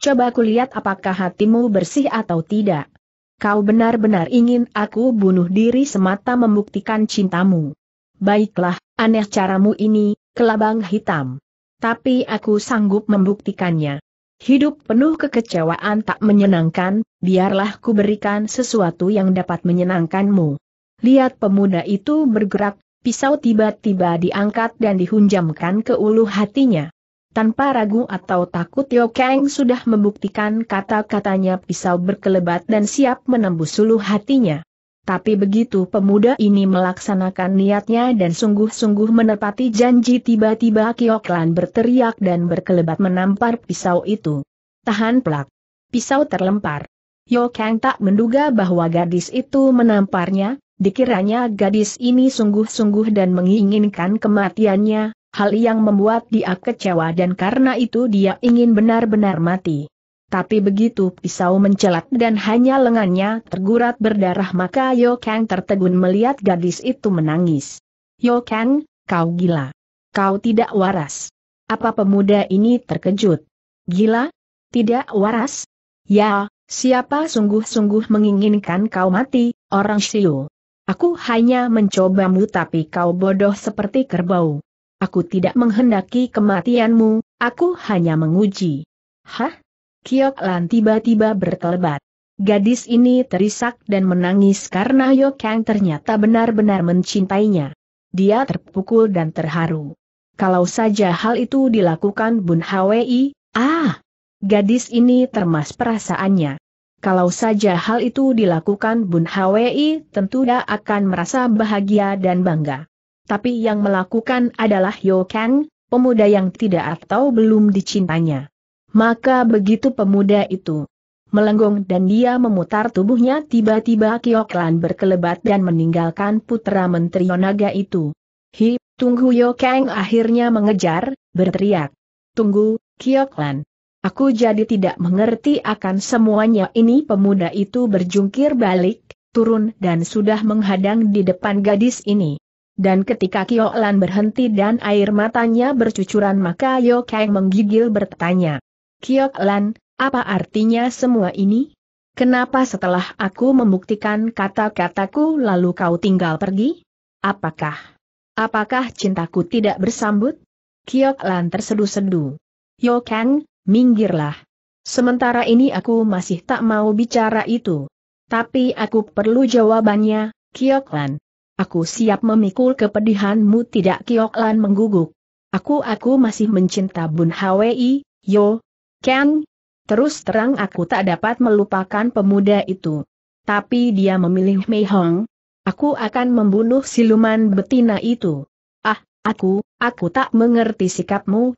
Coba kulihat apakah hatimu bersih atau tidak. Kau benar-benar ingin aku bunuh diri semata membuktikan cintamu. Baiklah, aneh caramu ini, kelabang hitam tapi aku sanggup membuktikannya. Hidup penuh kekecewaan tak menyenangkan, biarlah ku berikan sesuatu yang dapat menyenangkanmu. Lihat pemuda itu bergerak, pisau tiba-tiba diangkat dan dihunjamkan ke ulu hatinya. Tanpa ragu atau takut Tio Kang sudah membuktikan kata-katanya pisau berkelebat dan siap menembus ulu hatinya. Tapi begitu pemuda ini melaksanakan niatnya dan sungguh-sungguh menepati janji tiba-tiba Kioklan berteriak dan berkelebat menampar pisau itu. Tahan plak. Pisau terlempar. Yokang tak menduga bahwa gadis itu menamparnya, dikiranya gadis ini sungguh-sungguh dan menginginkan kematiannya, hal yang membuat dia kecewa dan karena itu dia ingin benar-benar mati. Tapi begitu pisau mencelat dan hanya lengannya tergurat berdarah maka Yo Kang tertegun melihat gadis itu menangis. Yo Kang, kau gila. Kau tidak waras. Apa pemuda ini terkejut? Gila? Tidak waras? Ya, siapa sungguh-sungguh menginginkan kau mati, orang siu? Aku hanya mencobamu tapi kau bodoh seperti kerbau. Aku tidak menghendaki kematianmu, aku hanya menguji. Hah? Kiok Lan tiba-tiba bertelebat. Gadis ini terisak dan menangis karena Yok Kang ternyata benar-benar mencintainya. Dia terpukul dan terharu. Kalau saja hal itu dilakukan Bun Hwi, ah! Gadis ini termas perasaannya. Kalau saja hal itu dilakukan Bun Hwi tentu dia akan merasa bahagia dan bangga. Tapi yang melakukan adalah Yo Kang, pemuda yang tidak atau belum dicintanya. Maka begitu pemuda itu melenggong dan dia memutar tubuhnya tiba-tiba Kioklan berkelebat dan meninggalkan putra Menteri Onaga itu. Hi, tunggu Kang akhirnya mengejar, berteriak. Tunggu, Kioklan. Aku jadi tidak mengerti akan semuanya ini pemuda itu berjungkir balik, turun dan sudah menghadang di depan gadis ini. Dan ketika Kioklan berhenti dan air matanya bercucuran maka Yo Kang menggigil bertanya. Kiok Lan, apa artinya semua ini? Kenapa setelah aku membuktikan kata-kataku lalu kau tinggal pergi? Apakah? Apakah cintaku tidak bersambut? Kiok Lan tersedu-sedu. Yo Kang, minggirlah. Sementara ini aku masih tak mau bicara itu. Tapi aku perlu jawabannya, Kiok Lan. Aku siap memikul kepedihanmu tidak Kiok Lan mengguguk. Aku aku masih mencinta Bun Hwi, Yo, Ken, terus terang aku tak dapat melupakan pemuda itu. Tapi dia memilih Mei Hong. Aku akan membunuh siluman betina itu. Ah, aku, aku tak mengerti sikapmu,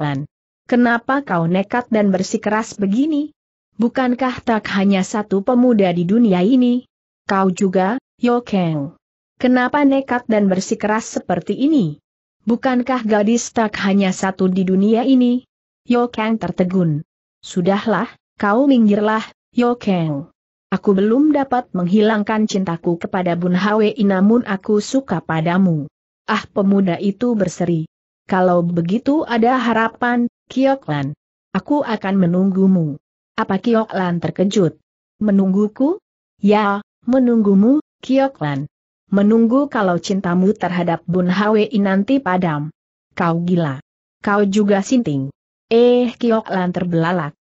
Lan. Kenapa kau nekat dan bersikeras begini? Bukankah tak hanya satu pemuda di dunia ini? Kau juga, Yo Kang. Kenapa nekat dan bersikeras seperti ini? Bukankah gadis tak hanya satu di dunia ini? Yo Kang tertegun. Sudahlah, kau minggirlah, Yo Kang. Aku belum dapat menghilangkan cintaku kepada Bun Hwe namun aku suka padamu. Ah pemuda itu berseri. Kalau begitu ada harapan, Kioklan. Aku akan menunggumu. Apa Kioklan terkejut? Menungguku? Ya, menunggumu, Kioklan. Menunggu kalau cintamu terhadap Bun Hwe nanti padam. Kau gila. Kau juga sinting. Eh Kiok Lan terbelalak.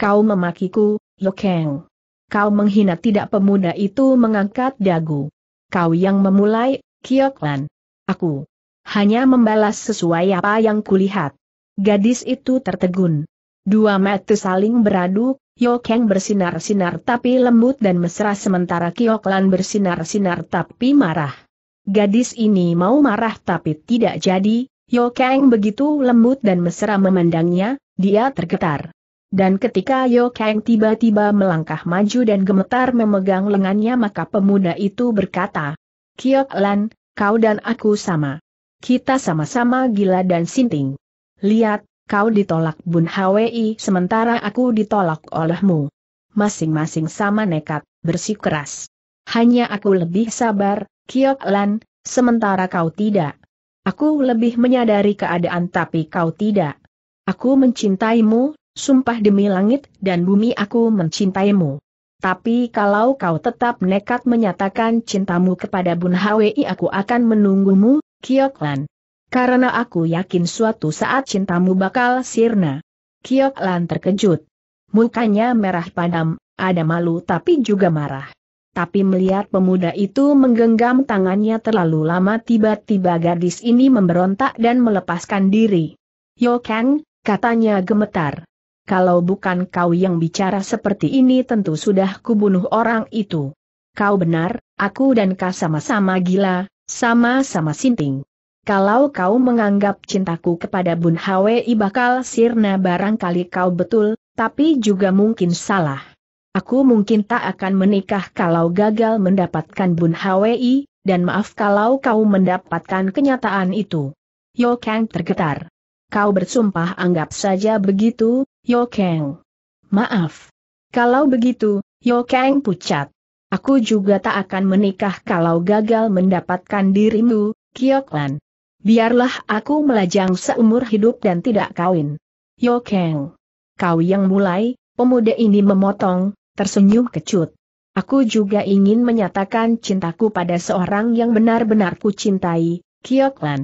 Kau memakiku, Yokeng. Kau menghina tidak pemuda itu mengangkat dagu. Kau yang memulai, Kiok Lan. Aku hanya membalas sesuai apa yang kulihat. Gadis itu tertegun. Dua mata saling beradu, Yokeng bersinar-sinar tapi lembut dan mesra sementara Lan bersinar-sinar tapi marah. Gadis ini mau marah tapi tidak jadi, Yo Kang begitu lembut dan mesra memandangnya, dia tergetar. Dan ketika Yo Kang tiba-tiba melangkah maju dan gemetar memegang lengannya maka pemuda itu berkata, Kiok Lan, kau dan aku sama. Kita sama-sama gila dan sinting. Lihat, kau ditolak Bun Hwi sementara aku ditolak olehmu. Masing-masing sama nekat, bersikeras. Hanya aku lebih sabar, Kiok Lan, sementara kau tidak. Aku lebih menyadari keadaan tapi kau tidak. Aku mencintaimu, sumpah demi langit dan bumi aku mencintaimu. Tapi kalau kau tetap nekat menyatakan cintamu kepada Bun Hwi aku akan menunggumu, Kioklan. Karena aku yakin suatu saat cintamu bakal sirna. Kioklan terkejut. Mukanya merah padam, ada malu tapi juga marah tapi melihat pemuda itu menggenggam tangannya terlalu lama tiba-tiba gadis ini memberontak dan melepaskan diri. Yo Kang, katanya gemetar. Kalau bukan kau yang bicara seperti ini tentu sudah kubunuh orang itu. Kau benar, aku dan kau sama-sama gila, sama-sama sinting. Kalau kau menganggap cintaku kepada Bun Hwi bakal sirna barangkali kau betul, tapi juga mungkin salah. Aku mungkin tak akan menikah kalau gagal mendapatkan Bun Hwi, dan maaf kalau kau mendapatkan kenyataan itu. Yo Kang tergetar. Kau bersumpah anggap saja begitu, Yo Kang. Maaf. Kalau begitu, Yo Kang pucat. Aku juga tak akan menikah kalau gagal mendapatkan dirimu, Kyoklan. Biarlah aku melajang seumur hidup dan tidak kawin. Yo Kang. Kau yang mulai, pemuda ini memotong, tersenyum kecut. Aku juga ingin menyatakan cintaku pada seorang yang benar-benar kucintai, cintai,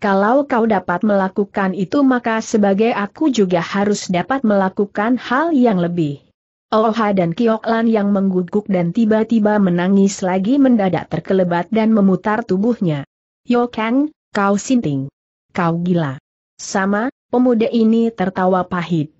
Kalau kau dapat melakukan itu maka sebagai aku juga harus dapat melakukan hal yang lebih. Oha dan Kiyoklan yang mengguguk dan tiba-tiba menangis lagi mendadak terkelebat dan memutar tubuhnya. Kang, kau sinting. Kau gila. Sama, pemuda ini tertawa pahit.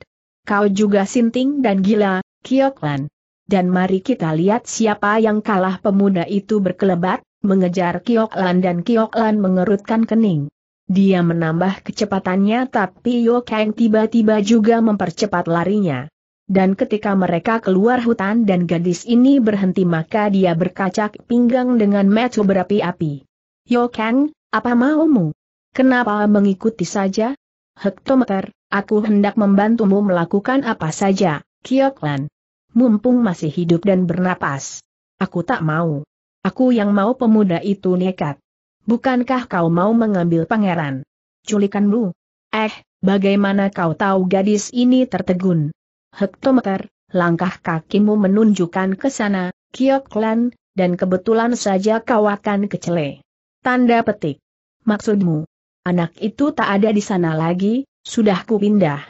Kau juga sinting dan gila, Kiyoklan dan mari kita lihat siapa yang kalah pemuda itu berkelebat, mengejar Lan dan Lan mengerutkan kening. Dia menambah kecepatannya tapi Yo Kang tiba-tiba juga mempercepat larinya. Dan ketika mereka keluar hutan dan gadis ini berhenti maka dia berkacak pinggang dengan metu berapi-api. Yo Kang, apa maumu? Kenapa mengikuti saja? Hektometer, aku hendak membantumu melakukan apa saja, Kyoklan mumpung masih hidup dan bernapas. Aku tak mau. Aku yang mau pemuda itu nekat. Bukankah kau mau mengambil pangeran? Culikanmu? Eh, bagaimana kau tahu gadis ini tertegun? Hektometer, langkah kakimu menunjukkan ke sana, Kioklan, dan kebetulan saja kau akan kecele. Tanda petik. Maksudmu? Anak itu tak ada di sana lagi, sudah kupindah.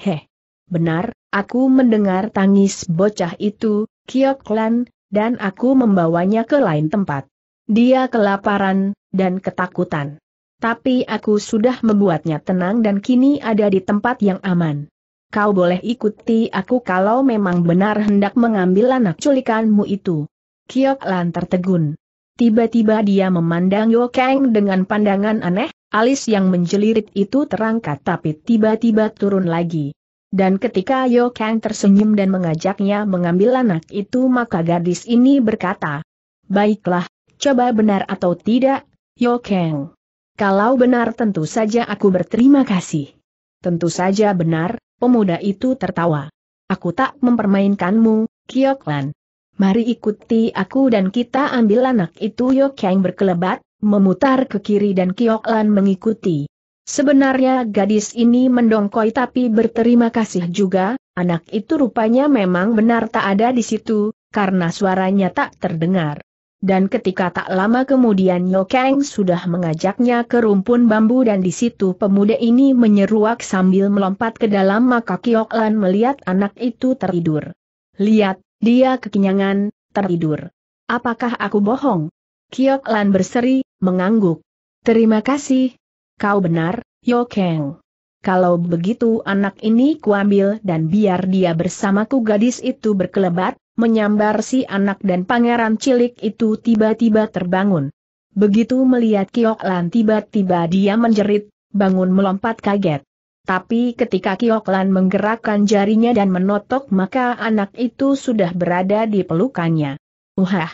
Heh. Benar, Aku mendengar tangis bocah itu, Kioklan, dan aku membawanya ke lain tempat. Dia kelaparan dan ketakutan. Tapi aku sudah membuatnya tenang dan kini ada di tempat yang aman. Kau boleh ikuti aku kalau memang benar hendak mengambil anak culikanmu itu. Kioklan tertegun. Tiba-tiba dia memandang Yo dengan pandangan aneh, alis yang menjelirit itu terangkat tapi tiba-tiba turun lagi. Dan ketika Yo Kang tersenyum dan mengajaknya mengambil anak itu maka gadis ini berkata, Baiklah, coba benar atau tidak, Yo Kang. Kalau benar tentu saja aku berterima kasih. Tentu saja benar, pemuda itu tertawa. Aku tak mempermainkanmu, Kyoklan. Mari ikuti aku dan kita ambil anak itu Yo Kang berkelebat, memutar ke kiri dan Kyoklan mengikuti. Sebenarnya gadis ini mendongkoi tapi berterima kasih juga, anak itu rupanya memang benar tak ada di situ, karena suaranya tak terdengar. Dan ketika tak lama kemudian Yokeng sudah mengajaknya ke rumpun bambu dan di situ pemuda ini menyeruak sambil melompat ke dalam maka Kioklan melihat anak itu tertidur. Lihat, dia kekenyangan, tertidur. Apakah aku bohong? Kioklan berseri, mengangguk. Terima kasih, Kau benar, Yo Kang. Kalau begitu anak ini kuambil dan biar dia bersamaku gadis itu berkelebat, menyambar si anak dan pangeran cilik itu tiba-tiba terbangun. Begitu melihat Kiok Lan tiba-tiba dia menjerit, bangun melompat kaget. Tapi ketika Kiok Lan menggerakkan jarinya dan menotok maka anak itu sudah berada di pelukannya. Uhah!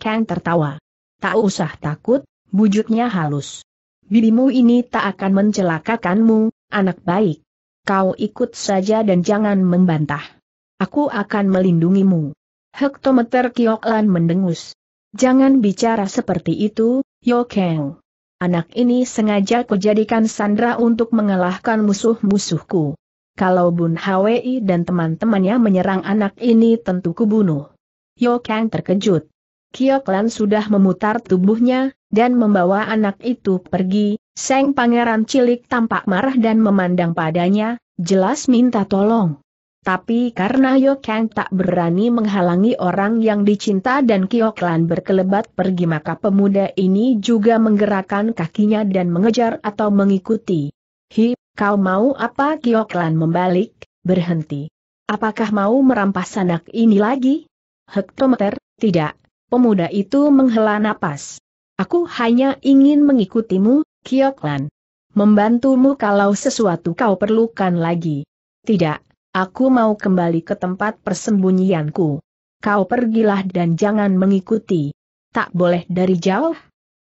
Kang tertawa. Tak usah takut, wujudnya halus bibimu ini tak akan mencelakakanmu, anak baik. Kau ikut saja dan jangan membantah. Aku akan melindungimu. Hektometer Kioklan mendengus. Jangan bicara seperti itu, Yokeng. Anak ini sengaja kujadikan sandra untuk mengalahkan musuh-musuhku. Kalau Bun Hwi dan teman-temannya menyerang anak ini tentu kubunuh. Yokeng terkejut. Kioklan sudah memutar tubuhnya, dan membawa anak itu pergi, Seng pangeran cilik tampak marah dan memandang padanya, jelas minta tolong. Tapi karena Kang tak berani menghalangi orang yang dicinta dan Kioklan berkelebat pergi maka pemuda ini juga menggerakkan kakinya dan mengejar atau mengikuti. Hi, kau mau apa Kioklan membalik, berhenti. Apakah mau merampas anak ini lagi? Hektometer, tidak. Pemuda itu menghela napas. Aku hanya ingin mengikutimu, Kioklan. Membantumu kalau sesuatu kau perlukan lagi. Tidak, aku mau kembali ke tempat persembunyianku. Kau pergilah dan jangan mengikuti. Tak boleh dari jauh.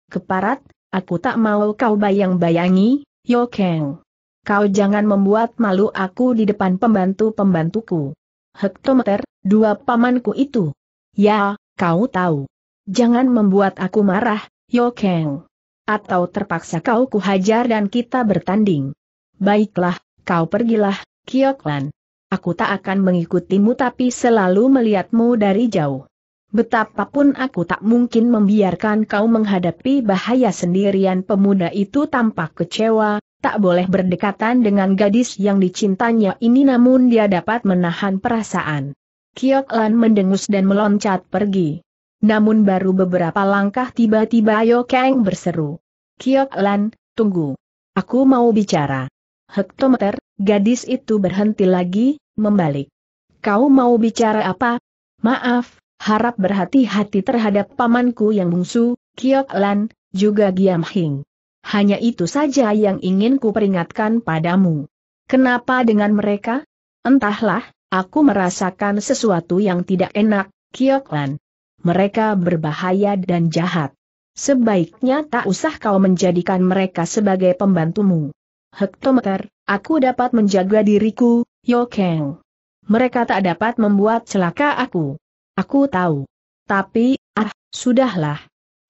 Keparat, aku tak mau kau bayang-bayangi, Yokeng. Kau jangan membuat malu aku di depan pembantu-pembantuku. Hektometer, dua pamanku itu. Ya, kau tahu. Jangan membuat aku marah, Yokeng. Atau terpaksa kau kuhajar dan kita bertanding. Baiklah, kau pergilah, Kioklan. Aku tak akan mengikutimu tapi selalu melihatmu dari jauh. Betapapun aku tak mungkin membiarkan kau menghadapi bahaya sendirian pemuda itu tampak kecewa, tak boleh berdekatan dengan gadis yang dicintanya ini namun dia dapat menahan perasaan. Kioklan mendengus dan meloncat pergi. Namun baru beberapa langkah tiba-tiba Ayo Kang berseru. Kiok Lan, tunggu. Aku mau bicara. Hektometer, gadis itu berhenti lagi, membalik. Kau mau bicara apa? Maaf, harap berhati-hati terhadap pamanku yang bungsu, Kiok Lan, juga Giam Hing. Hanya itu saja yang ingin kuperingatkan padamu. Kenapa dengan mereka? Entahlah, aku merasakan sesuatu yang tidak enak, Kiok Lan mereka berbahaya dan jahat. Sebaiknya tak usah kau menjadikan mereka sebagai pembantumu. Hektometer, aku dapat menjaga diriku, Yokeng. Mereka tak dapat membuat celaka aku. Aku tahu. Tapi, ah, sudahlah.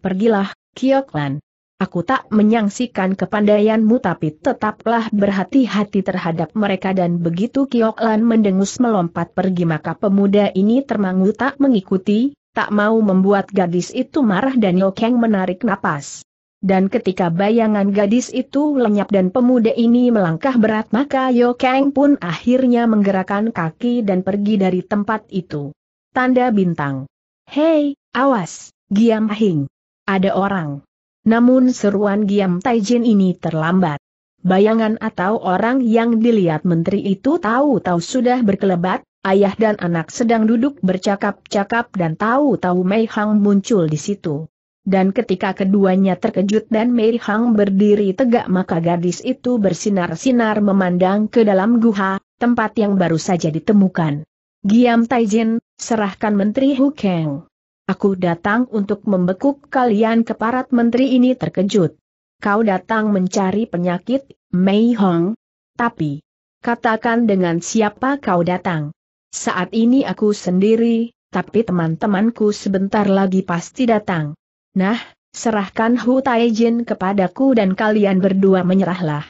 Pergilah, Kyoklan. Aku tak menyangsikan kepandaianmu tapi tetaplah berhati-hati terhadap mereka dan begitu Kyoklan mendengus melompat pergi maka pemuda ini termangu tak mengikuti, tak mau membuat gadis itu marah dan Yokeng menarik napas. Dan ketika bayangan gadis itu lenyap dan pemuda ini melangkah berat maka Yokeng pun akhirnya menggerakkan kaki dan pergi dari tempat itu. Tanda bintang. Hei, awas, Giam Hing. Ada orang. Namun seruan Giam Taijin ini terlambat. Bayangan atau orang yang dilihat menteri itu tahu-tahu sudah berkelebat, Ayah dan anak sedang duduk bercakap-cakap dan tahu-tahu Mei Hang muncul di situ. Dan ketika keduanya terkejut dan Mei Hang berdiri tegak maka gadis itu bersinar-sinar memandang ke dalam guha, tempat yang baru saja ditemukan. Giam Taijin, serahkan Menteri Hu Kang. Aku datang untuk membekuk kalian keparat menteri ini terkejut. Kau datang mencari penyakit, Mei Hong. Tapi, katakan dengan siapa kau datang. Saat ini aku sendiri, tapi teman-temanku sebentar lagi pasti datang. Nah, serahkan Hu Taijin kepadaku dan kalian berdua menyerahlah.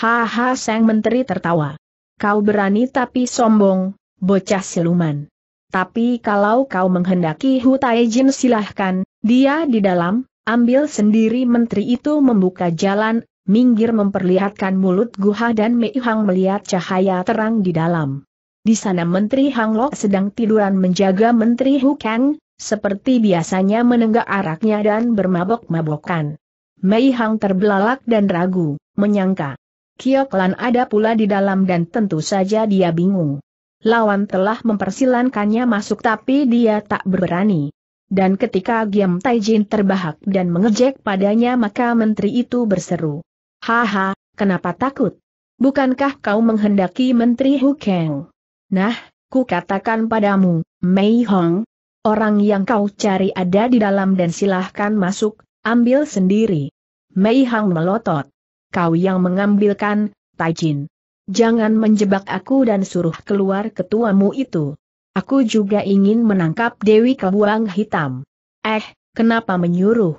Haha Sang Menteri tertawa. Kau berani tapi sombong, bocah siluman. Tapi kalau kau menghendaki Hu Taijin silahkan, dia di dalam, ambil sendiri menteri itu membuka jalan, minggir memperlihatkan mulut Guha dan Mei Hang melihat cahaya terang di dalam. Di sana Menteri Hang Lok sedang tiduran menjaga Menteri Hu Kang, seperti biasanya menenggak araknya dan bermabok-mabokan. Mei Hang terbelalak dan ragu, menyangka. Kiok Lan ada pula di dalam dan tentu saja dia bingung. Lawan telah mempersilankannya masuk tapi dia tak berani. Dan ketika Giam Taijin terbahak dan mengejek padanya maka menteri itu berseru. Haha, kenapa takut? Bukankah kau menghendaki Menteri Hu Kang? Nah, ku katakan padamu, Mei Hong, orang yang kau cari ada di dalam dan silahkan masuk, ambil sendiri. Mei Hong melotot. Kau yang mengambilkan, Tai Jin. Jangan menjebak aku dan suruh keluar ketuamu itu. Aku juga ingin menangkap Dewi Kebuang Hitam. Eh, kenapa menyuruh?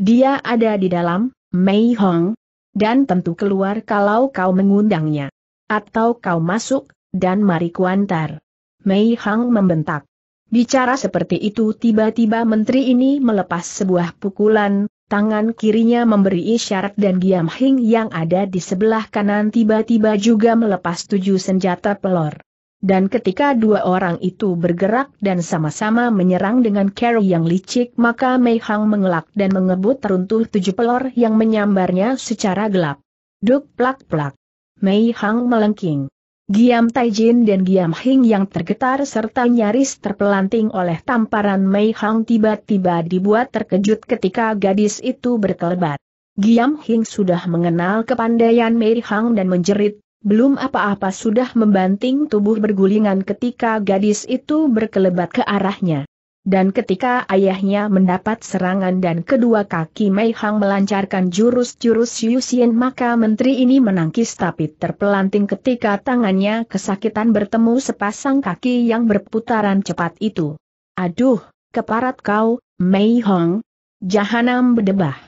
Dia ada di dalam, Mei Hong. Dan tentu keluar kalau kau mengundangnya. Atau kau masuk, dan mari kuantar. Mei Hang membentak. Bicara seperti itu tiba-tiba menteri ini melepas sebuah pukulan, tangan kirinya memberi isyarat dan Giam Hing yang ada di sebelah kanan tiba-tiba juga melepas tujuh senjata pelor. Dan ketika dua orang itu bergerak dan sama-sama menyerang dengan carry yang licik maka Mei Hang mengelak dan mengebut teruntuh tujuh pelor yang menyambarnya secara gelap. Duk plak plak. Mei Hang melengking. Giam Taijin dan Giam Hing yang tergetar serta nyaris terpelanting oleh tamparan Mei Hang tiba-tiba dibuat terkejut ketika gadis itu berkelebat. Giam Hing sudah mengenal kepandaian Mei Hang dan menjerit, belum apa-apa sudah membanting tubuh bergulingan ketika gadis itu berkelebat ke arahnya. Dan ketika ayahnya mendapat serangan dan kedua kaki Mei Hang melancarkan jurus-jurus Yusin maka menteri ini menangkis tapi terpelanting ketika tangannya kesakitan bertemu sepasang kaki yang berputaran cepat itu. Aduh, keparat kau, Mei Hong. Jahanam berdebah.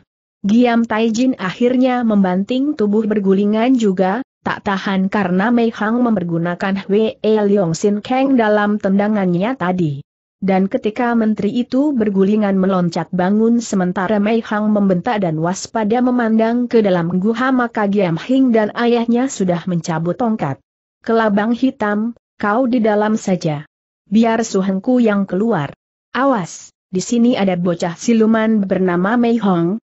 Giam Taijin akhirnya membanting tubuh bergulingan juga, tak tahan karena Mei Hang mempergunakan Wei Leong Sin Kang dalam tendangannya tadi. Dan ketika menteri itu bergulingan meloncat bangun sementara Mei Hang membentak dan waspada memandang ke dalam guha maka Giam Hing dan ayahnya sudah mencabut tongkat. Kelabang hitam, kau di dalam saja. Biar suhengku yang keluar. Awas, di sini ada bocah siluman bernama Mei Hong,